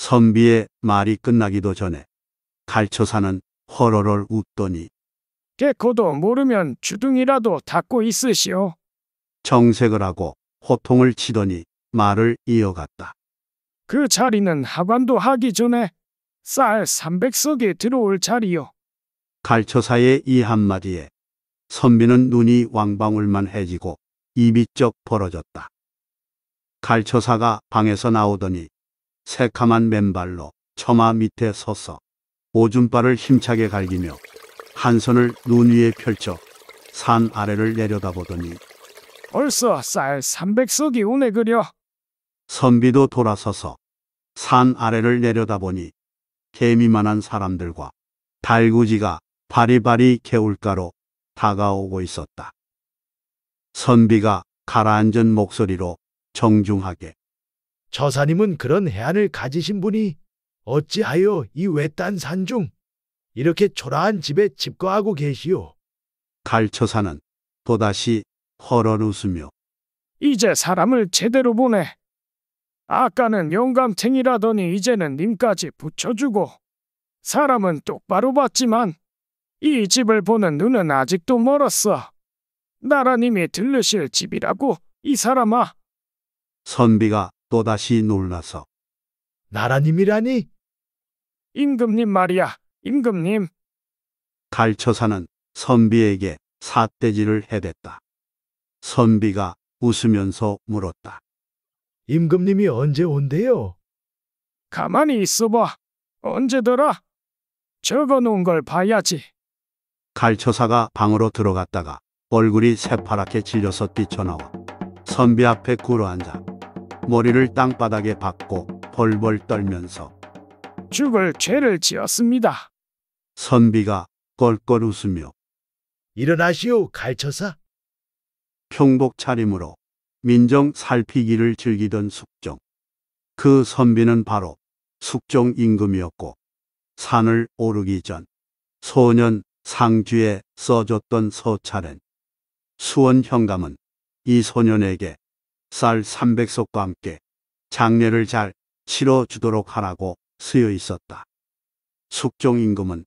선비의 말이 끝나기도 전에 갈초사는 허러럴 웃더니 개코도 모르면 주둥이라도 닫고 있으시오. 정색을 하고 호통을 치더니 말을 이어갔다. 그 자리는 하관도 하기 전에 쌀 300석에 들어올 자리요. 갈초사의 이 한마디에 선비는 눈이 왕방울만 해지고 입이 쩍 벌어졌다. 갈초사가 방에서 나오더니 새카만 맨발로 처마 밑에 서서 오줌발을 힘차게 갈기며 한 손을 눈 위에 펼쳐 산 아래를 내려다보더니 벌써 쌀 300석이 오네 그려. 선비도 돌아서서 산 아래를 내려다보니 개미만한 사람들과 달구지가 바리바리 개울가로 다가오고 있었다. 선비가 가라앉은 목소리로 정중하게 저사님은 그런 해안을 가지신 분이 어찌하여 이 외딴 산 중 이렇게 초라한 집에 집거하고 계시오. 갈처사는 또다시 허런 웃으며 이제 사람을 제대로 보내 아까는 영감탱이라더니 이제는 님까지 붙여주고 사람은 똑바로 봤지만 이 집을 보는 눈은 아직도 멀었어. 나라님이 들르실 집이라고 이 사람아. 선비가 또다시 놀라서 나라님이라니? 임금님 말이야, 임금님. 갈처사는 선비에게 삿대질을 해댔다. 선비가 웃으면서 물었다. 임금님이 언제 온대요? 가만히 있어봐. 언제더라? 적어놓은 걸 봐야지. 갈처사가 방으로 들어갔다가 얼굴이 새파랗게 질려서 뛰쳐나와 선비 앞에 꿇어앉아 머리를 땅바닥에 박고 벌벌 떨면서 죽을 죄를 지었습니다. 선비가 껄껄 웃으며 일어나시오 갈처사. 평복 차림으로 민정 살피기를 즐기던 숙종. 그 선비는 바로 숙종 임금이었고 산을 오르기 전 소년 상주에 써줬던 서찰은 수원 형감은이 소년에게 쌀 300석과 함께 장례를 잘 치러주도록 하라고 쓰여 있었다. 숙종 임금은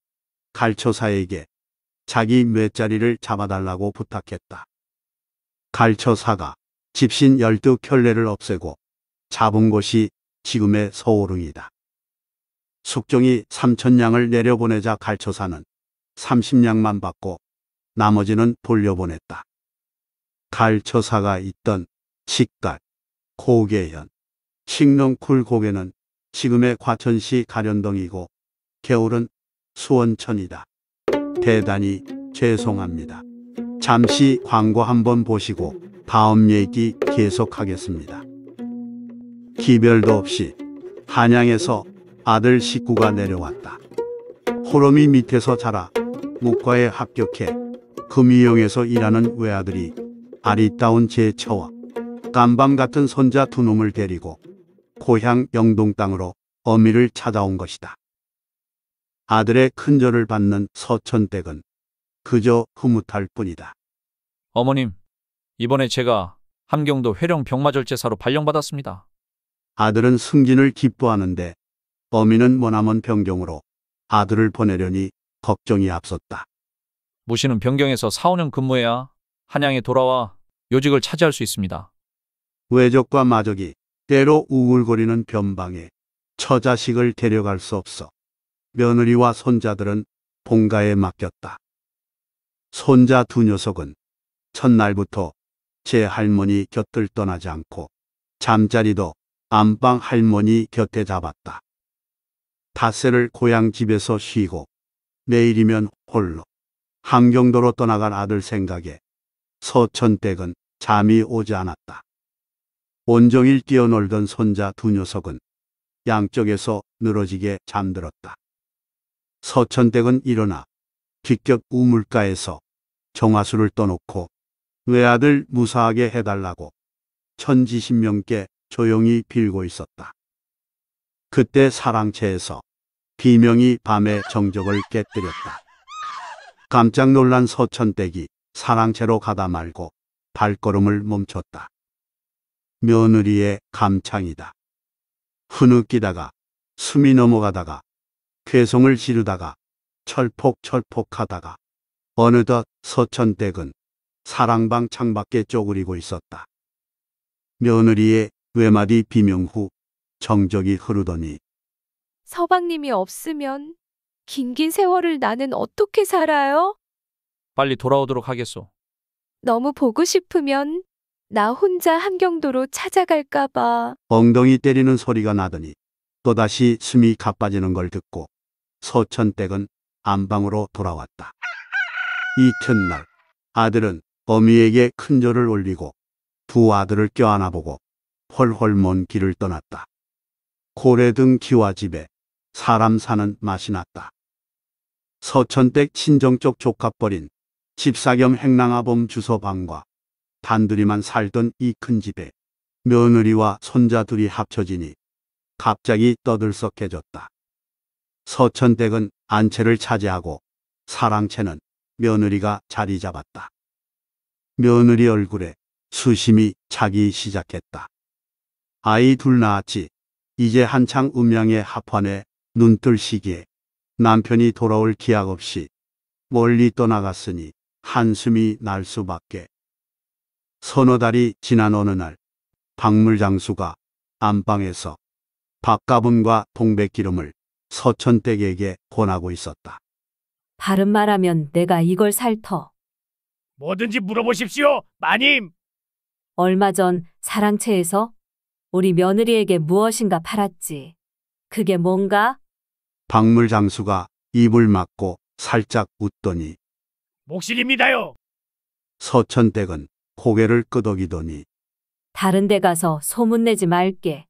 갈처사에게 자기 몇자리를 잡아달라고 부탁했다. 갈처사가 집신 열두 켤레를 없애고 잡은 곳이 지금의 서오릉이다. 숙종이 3천냥을 내려보내자 갈처사는 30냥만 받고 나머지는 돌려보냈다. 갈처사가 있던 식갓, 고개현 식렁쿨 고개는 지금의 과천시 가련동이고 겨울은 수원천이다. 대단히 죄송합니다. 잠시 광고 한번 보시고 다음 얘기 계속하겠습니다. 기별도 없이 한양에서 아들 식구가 내려왔다. 호롬이 밑에서 자라 목과에 합격해 금이용에서 일하는 외아들이 아리따운 제 처와 깜밤 같은 손자 두 놈을 데리고 고향 영동 땅으로 어미를 찾아온 것이다. 아들의 큰절을 받는 서천댁은 그저 흐뭇할 뿐이다. 어머님, 이번에 제가 함경도 회령 병마절제사로 발령받았습니다. 아들은 승진을 기뻐하는데 어미는 머나먼 변경으로 아들을 보내려니 걱정이 앞섰다. 무시는 변경에서 4, 5년 근무해야 한양에 돌아와 요직을 차지할 수 있습니다. 외적과 마적이 때로 우글거리는 변방에 처자식을 데려갈 수 없어 며느리와 손자들은 본가에 맡겼다. 손자 두 녀석은 첫날부터 제 할머니 곁을 떠나지 않고 잠자리도 안방 할머니 곁에 잡았다. 닷새를 고향 집에서 쉬고 내일이면 홀로 함경도로 떠나갈 아들 생각에 서천댁은 잠이 오지 않았다. 온종일 뛰어놀던 손자 두 녀석은 양쪽에서 늘어지게 잠들었다. 서천댁은 일어나 직격 우물가에서 정화수를 떠놓고 외아들 무사하게 해달라고 천지신명께 조용히 빌고 있었다. 그때 사랑채에서 비명이 밤의 정적을 깨뜨렸다. 깜짝 놀란 서천댁이 사랑채로 가다 말고 발걸음을 멈췄다. 며느리의 감창이다. 흐느끼다가 숨이 넘어가다가 괴송을 지르다가 철폭철폭하다가 어느덧 서천댁은 사랑방 창밖에 쪼그리고 있었다. 며느리의 외마디 비명 후 정적이 흐르더니 서방님이 없으면 긴긴 세월을 나는 어떻게 살아요? 빨리 돌아오도록 하겠소. 너무 보고 싶으면 나 혼자 한경도로 찾아갈까봐. 엉덩이 때리는 소리가 나더니 또다시 숨이 가빠지는 걸 듣고 서천댁은 안방으로 돌아왔다. 이튿날 아들은 어미에게 큰 절을 올리고 두 아들을 껴안아 보고 헐헐 먼 길을 떠났다. 고래등 기와집에 사람 사는 맛이 났다. 서천댁 친정쪽 조카 버린 집사겸 행랑아범 주소방과 단둘이만 살던 이 큰 집에 며느리와 손자 둘이 합쳐지니 갑자기 떠들썩해졌다. 서천댁은 안채를 차지하고 사랑채는 며느리가 자리 잡았다. 며느리 얼굴에 수심이 차기 시작했다. 아이 둘 낳았지. 이제 한창 음양의 합환에 눈뜰 시기에 남편이 돌아올 기약 없이 멀리 떠나갔으니 한숨이 날 수밖에 서너 달이 지난 어느 날 박물 장수가 안방에서 박가분과 동백기름을 서천댁에게 권하고 있었다. 바른 말하면 내가 이걸 살터. 뭐든지 물어보십시오, 마님. 얼마 전 사랑채에서 우리 며느리에게 무엇인가 팔았지. 그게 뭔가? 박물 장수가 입을 막고 살짝 웃더니 목실입니다요. 서천댁은 고개를 끄덕이더니 다른 데 가서 소문내지 말게.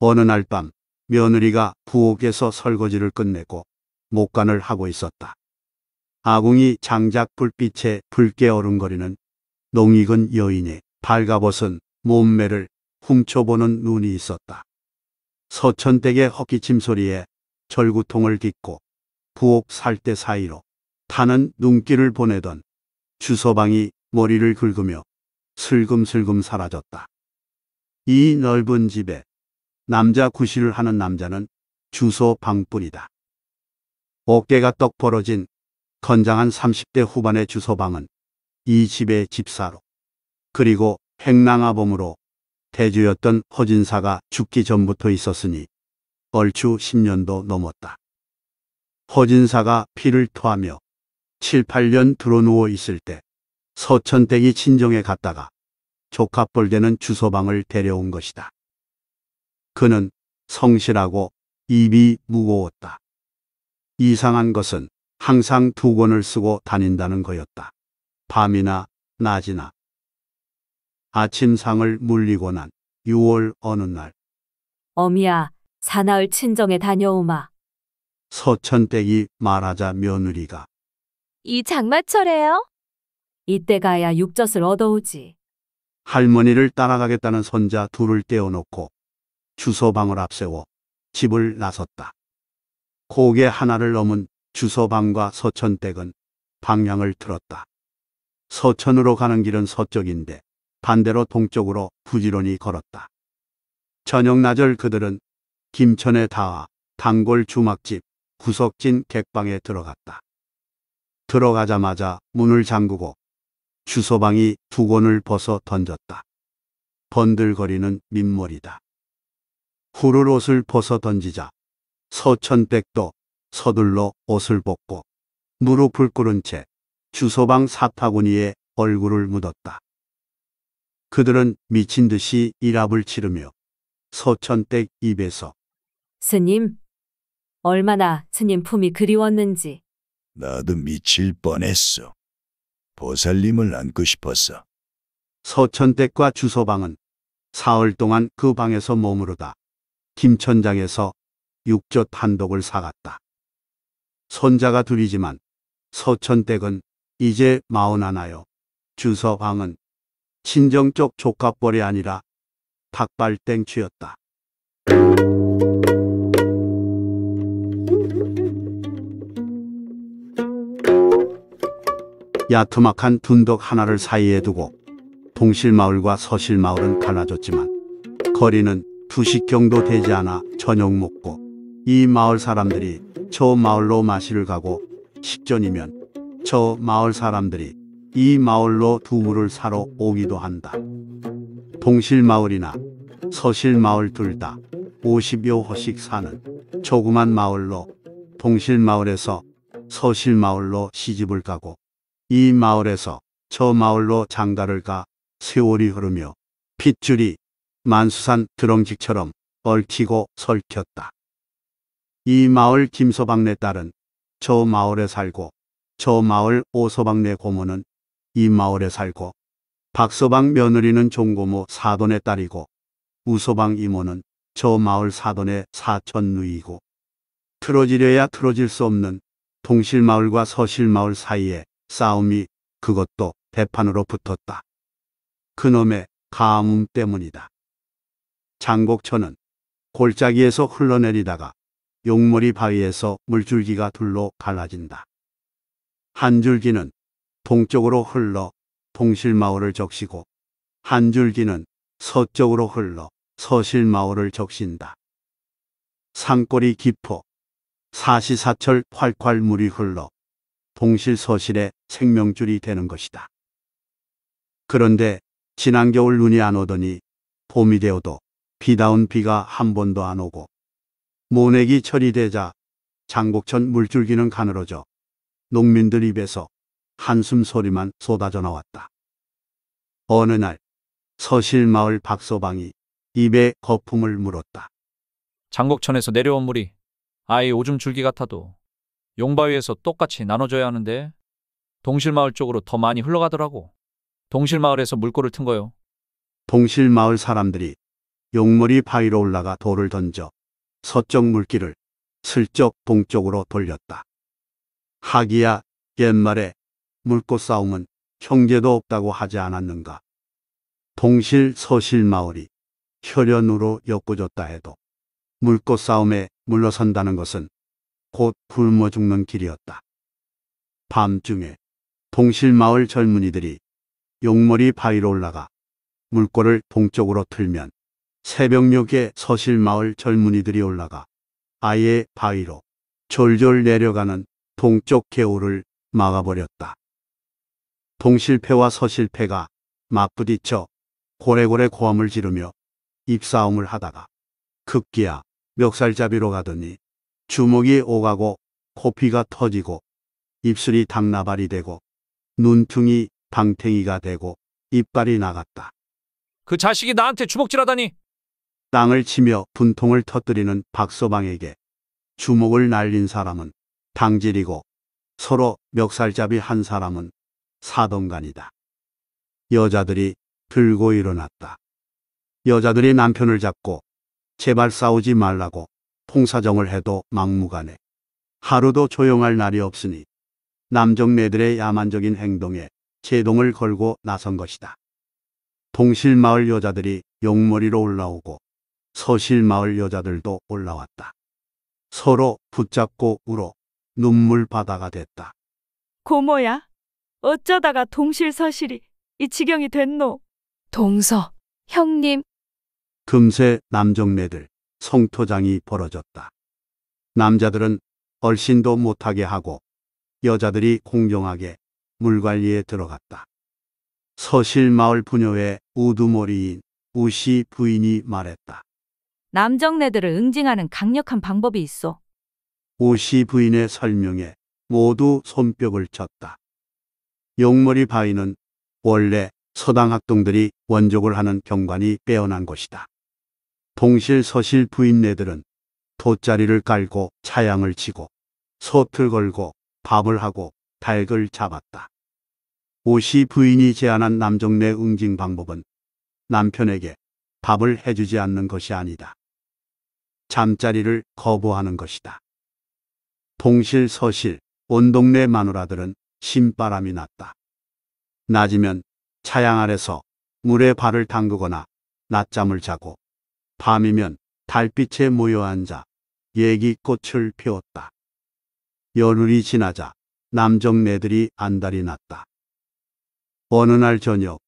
어느 날 밤 며느리가 부엌에서 설거지를 끝내고 목간을 하고 있었다. 아궁이 장작 불빛에 붉게 어른거리는 농익은 여인의 발가벗은 몸매를 훔쳐보는 눈이 있었다. 서천댁의 헛기침 소리에 절구통을 딛고 부엌 살 때 사이로 타는 눈길을 보내던 주서방이 머리를 긁으며 슬금슬금 사라졌다. 이 넓은 집에 남자 구실을 하는 남자는 주소 방뿐이다. 어깨가 떡 벌어진 건장한 30대 후반의 주소방은 이 집의 집사로 그리고 행랑아범으로 대주였던 허진사가 죽기 전부터 있었으니 얼추 10년도 넘었다. 허진사가 피를 토하며 7, 8년 들어누워 있을 때 서천댁이 친정에 갔다가 조카뻘되는 주소방을 데려온 것이다. 그는 성실하고 입이 무거웠다. 이상한 것은 항상 두 권을 쓰고 다닌다는 거였다. 밤이나 낮이나. 아침상을 물리고 난 6월 어느 날 어미야, 사나흘 친정에 다녀오마. 서천댁이 말하자 며느리가 이 장마철에요? 이때 가야 육젖을 얻어오지. 할머니를 따라가겠다는 손자 둘을 떼어놓고 주소방을 앞세워 집을 나섰다. 고개 하나를 넘은 주소방과 서천댁은 방향을 틀었다. 서천으로 가는 길은 서쪽인데 반대로 동쪽으로 부지런히 걸었다. 저녁 낮을 그들은 김천에 닿아 단골 주막집 구석진 객방에 들어갔다. 들어가자마자 문을 잠그고 주소방이 두건을 벗어 던졌다. 번들거리는 민머리다. 후를 옷을 벗어 던지자 서천백도 서둘러 옷을 벗고 무릎을 꿇은 채주소방 사타구니에 얼굴을 묻었다. 그들은 미친 듯이 일합을 치르며 서천댁 입에서 스님, 얼마나 스님 품이 그리웠는지 나도 미칠 뻔했어. 보살님을 안고 싶었어. 서천댁과 주소방은 사흘 동안 그 방에서 머무르다 김천장에서 육젓 한 독을 사갔다. 손자가 둘이지만 서천댁은 이제 마흔하나요. 주서방은 친정적 조카뻘이 아니라 닭발땡취였다. 야투막한 둔덕 하나를 사이에 두고 동실마을과 서실마을은 갈라졌지만 거리는 두식경도 되지 않아 저녁 먹고 이 마을 사람들이 저 마을로 마실을 가고 식전이면 저 마을 사람들이 이 마을로 두부를 사러 오기도 한다. 동실마을이나 서실마을 둘 다 50여 호씩 사는 조그만 마을로 동실마을에서 서실마을로 시집을 가고 이 마을에서 저 마을로 장가를 가 세월이 흐르며 핏줄이 만수산 드렁직처럼 얽히고 설켰다. 이 마을 김서방네 딸은 저 마을에 살고 저 마을 오서방네 고모는 이 마을에 살고 박서방 며느리는 종고모 사돈의 딸이고 우서방 이모는 저 마을 사돈의 사촌 누이고 틀어지려야 틀어질 수 없는 동실마을과 서실마을 사이에 싸움이 그것도 대판으로 붙었다. 그놈의 가뭄 때문이다. 장곡천은 골짜기에서 흘러내리다가 용머리 바위에서 물줄기가 둘로 갈라진다. 한 줄기는 동쪽으로 흘러 동실마을을 적시고 한 줄기는 서쪽으로 흘러 서실마을을 적신다. 산골이 깊어 사시사철 콸콸 물이 흘러 동실서실의 생명줄이 되는 것이다. 그런데 지난 겨울 눈이 안 오더니 봄이 되어도 비다운 비가 한 번도 안 오고 모내기 철이 되자 장곡천 물줄기는 가늘어져 농민들 입에서 한숨 소리만 쏟아져 나왔다. 어느 날 서실 마을 박서방이 입에 거품을 물었다. 장곡천에서 내려온 물이 아예 오줌 줄기 같아도 용바위에서 똑같이 나눠줘야 하는데 동실마을 쪽으로 더 많이 흘러가더라고. 동실마을에서 물꼬를 튼 거요. 동실 마을 사람들이 용머리 바위로 올라가 돌을 던져 서쪽 물길을 슬쩍 동쪽으로 돌렸다. 하기야 옛말에 물꽃 싸움은 형제도 없다고 하지 않았는가. 동실 서실 마을이 혈연으로 엮어졌다 해도 물꽃 싸움에 물러선다는 것은 곧 굶어 죽는 길이었다. 밤중에 동실마을 젊은이들이 용머리 바위로 올라가 물꼬를 동쪽으로 틀면 새벽녘에 서실마을 젊은이들이 올라가 아예 바위로 졸졸 내려가는 동쪽 개울을 막아버렸다. 동실패와 서실패가 맞부딪혀 고래고래 고함을 지르며 입싸움을 하다가 급기야 멱살잡이로 가더니 주먹이 오가고 코피가 터지고 입술이 당나발이 되고 눈퉁이 방탱이가 되고 이빨이 나갔다. 그 자식이 나한테 주먹질하다니. 땅을 치며 분통을 터뜨리는 박서방에게 주먹을 날린 사람은 당질이고 서로 멱살잡이 한 사람은 사동간이다. 여자들이 들고 일어났다. 여자들이 남편을 잡고 제발 싸우지 말라고 통사정을 해도 막무가내. 하루도 조용할 날이 없으니 남정네들의 야만적인 행동에 제동을 걸고 나선 것이다. 동실마을 여자들이 용머리로 올라오고 서실마을 여자들도 올라왔다. 서로 붙잡고 울어 눈물 바다가 됐다. 고모야, 어쩌다가 동실 서실이 이 지경이 됐노? 동서, 형님, 금세 남정네들 성토장이 벌어졌다. 남자들은 얼씬도 못하게 하고 여자들이 공정하게 물관리에 들어갔다. 서실마을 부녀의 우두머리인 우시 부인이 말했다. 남정네들을 응징하는 강력한 방법이 있어. 우시 부인의 설명에 모두 손뼉을 쳤다. 용머리 바위는 원래 서당 학동들이 원족을 하는 경관이 빼어난 것이다. 동실 서실 부인네들은 돗자리를 깔고 차양을 치고 소틀 걸고 밥을 하고 닭을 잡았다. 오시 부인이 제안한 남정네 응징 방법은 남편에게 밥을 해주지 않는 것이 아니다. 잠자리를 거부하는 것이다. 동실 서실 온 동네 마누라들은 신바람이 났다. 낮이면 차양 아래서 물에 발을 담그거나 낮잠을 자고 밤이면 달빛에 모여 앉아 예기꽃을 피웠다. 연울이 지나자 남정네들이 안달이 났다. 어느 날 저녁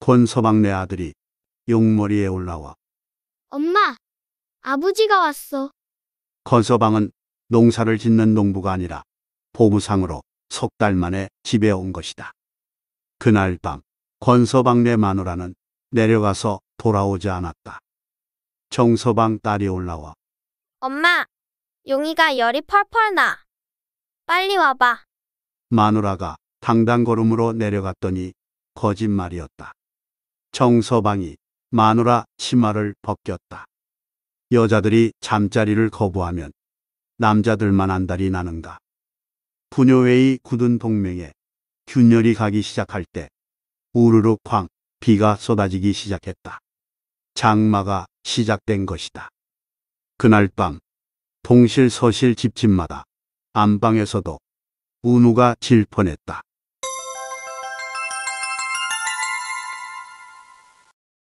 권서방네 아들이 용머리에 올라와 엄마, 아버지가 왔어. 권서방은 농사를 짓는 농부가 아니라 보부상으로석 달 만에 집에 온 것이다. 그날 밤 권서방네 마누라는 내려가서 돌아오지 않았다. 정서방 딸이 올라와. 엄마, 용이가 열이 펄펄 나. 빨리 와봐. 마누라가 당당 걸음으로 내려갔더니 거짓말이었다. 정서방이 마누라 치마를 벗겼다. 여자들이 잠자리를 거부하면 남자들만 안달이 나는가. 부녀회의 굳은 동맹에 균열이 가기 시작할 때 우르르 쾅 비가 쏟아지기 시작했다. 장마가 시작된 것이다. 그날 밤 동실 서실 집집마다 안방에서도 운우가 질펀했다.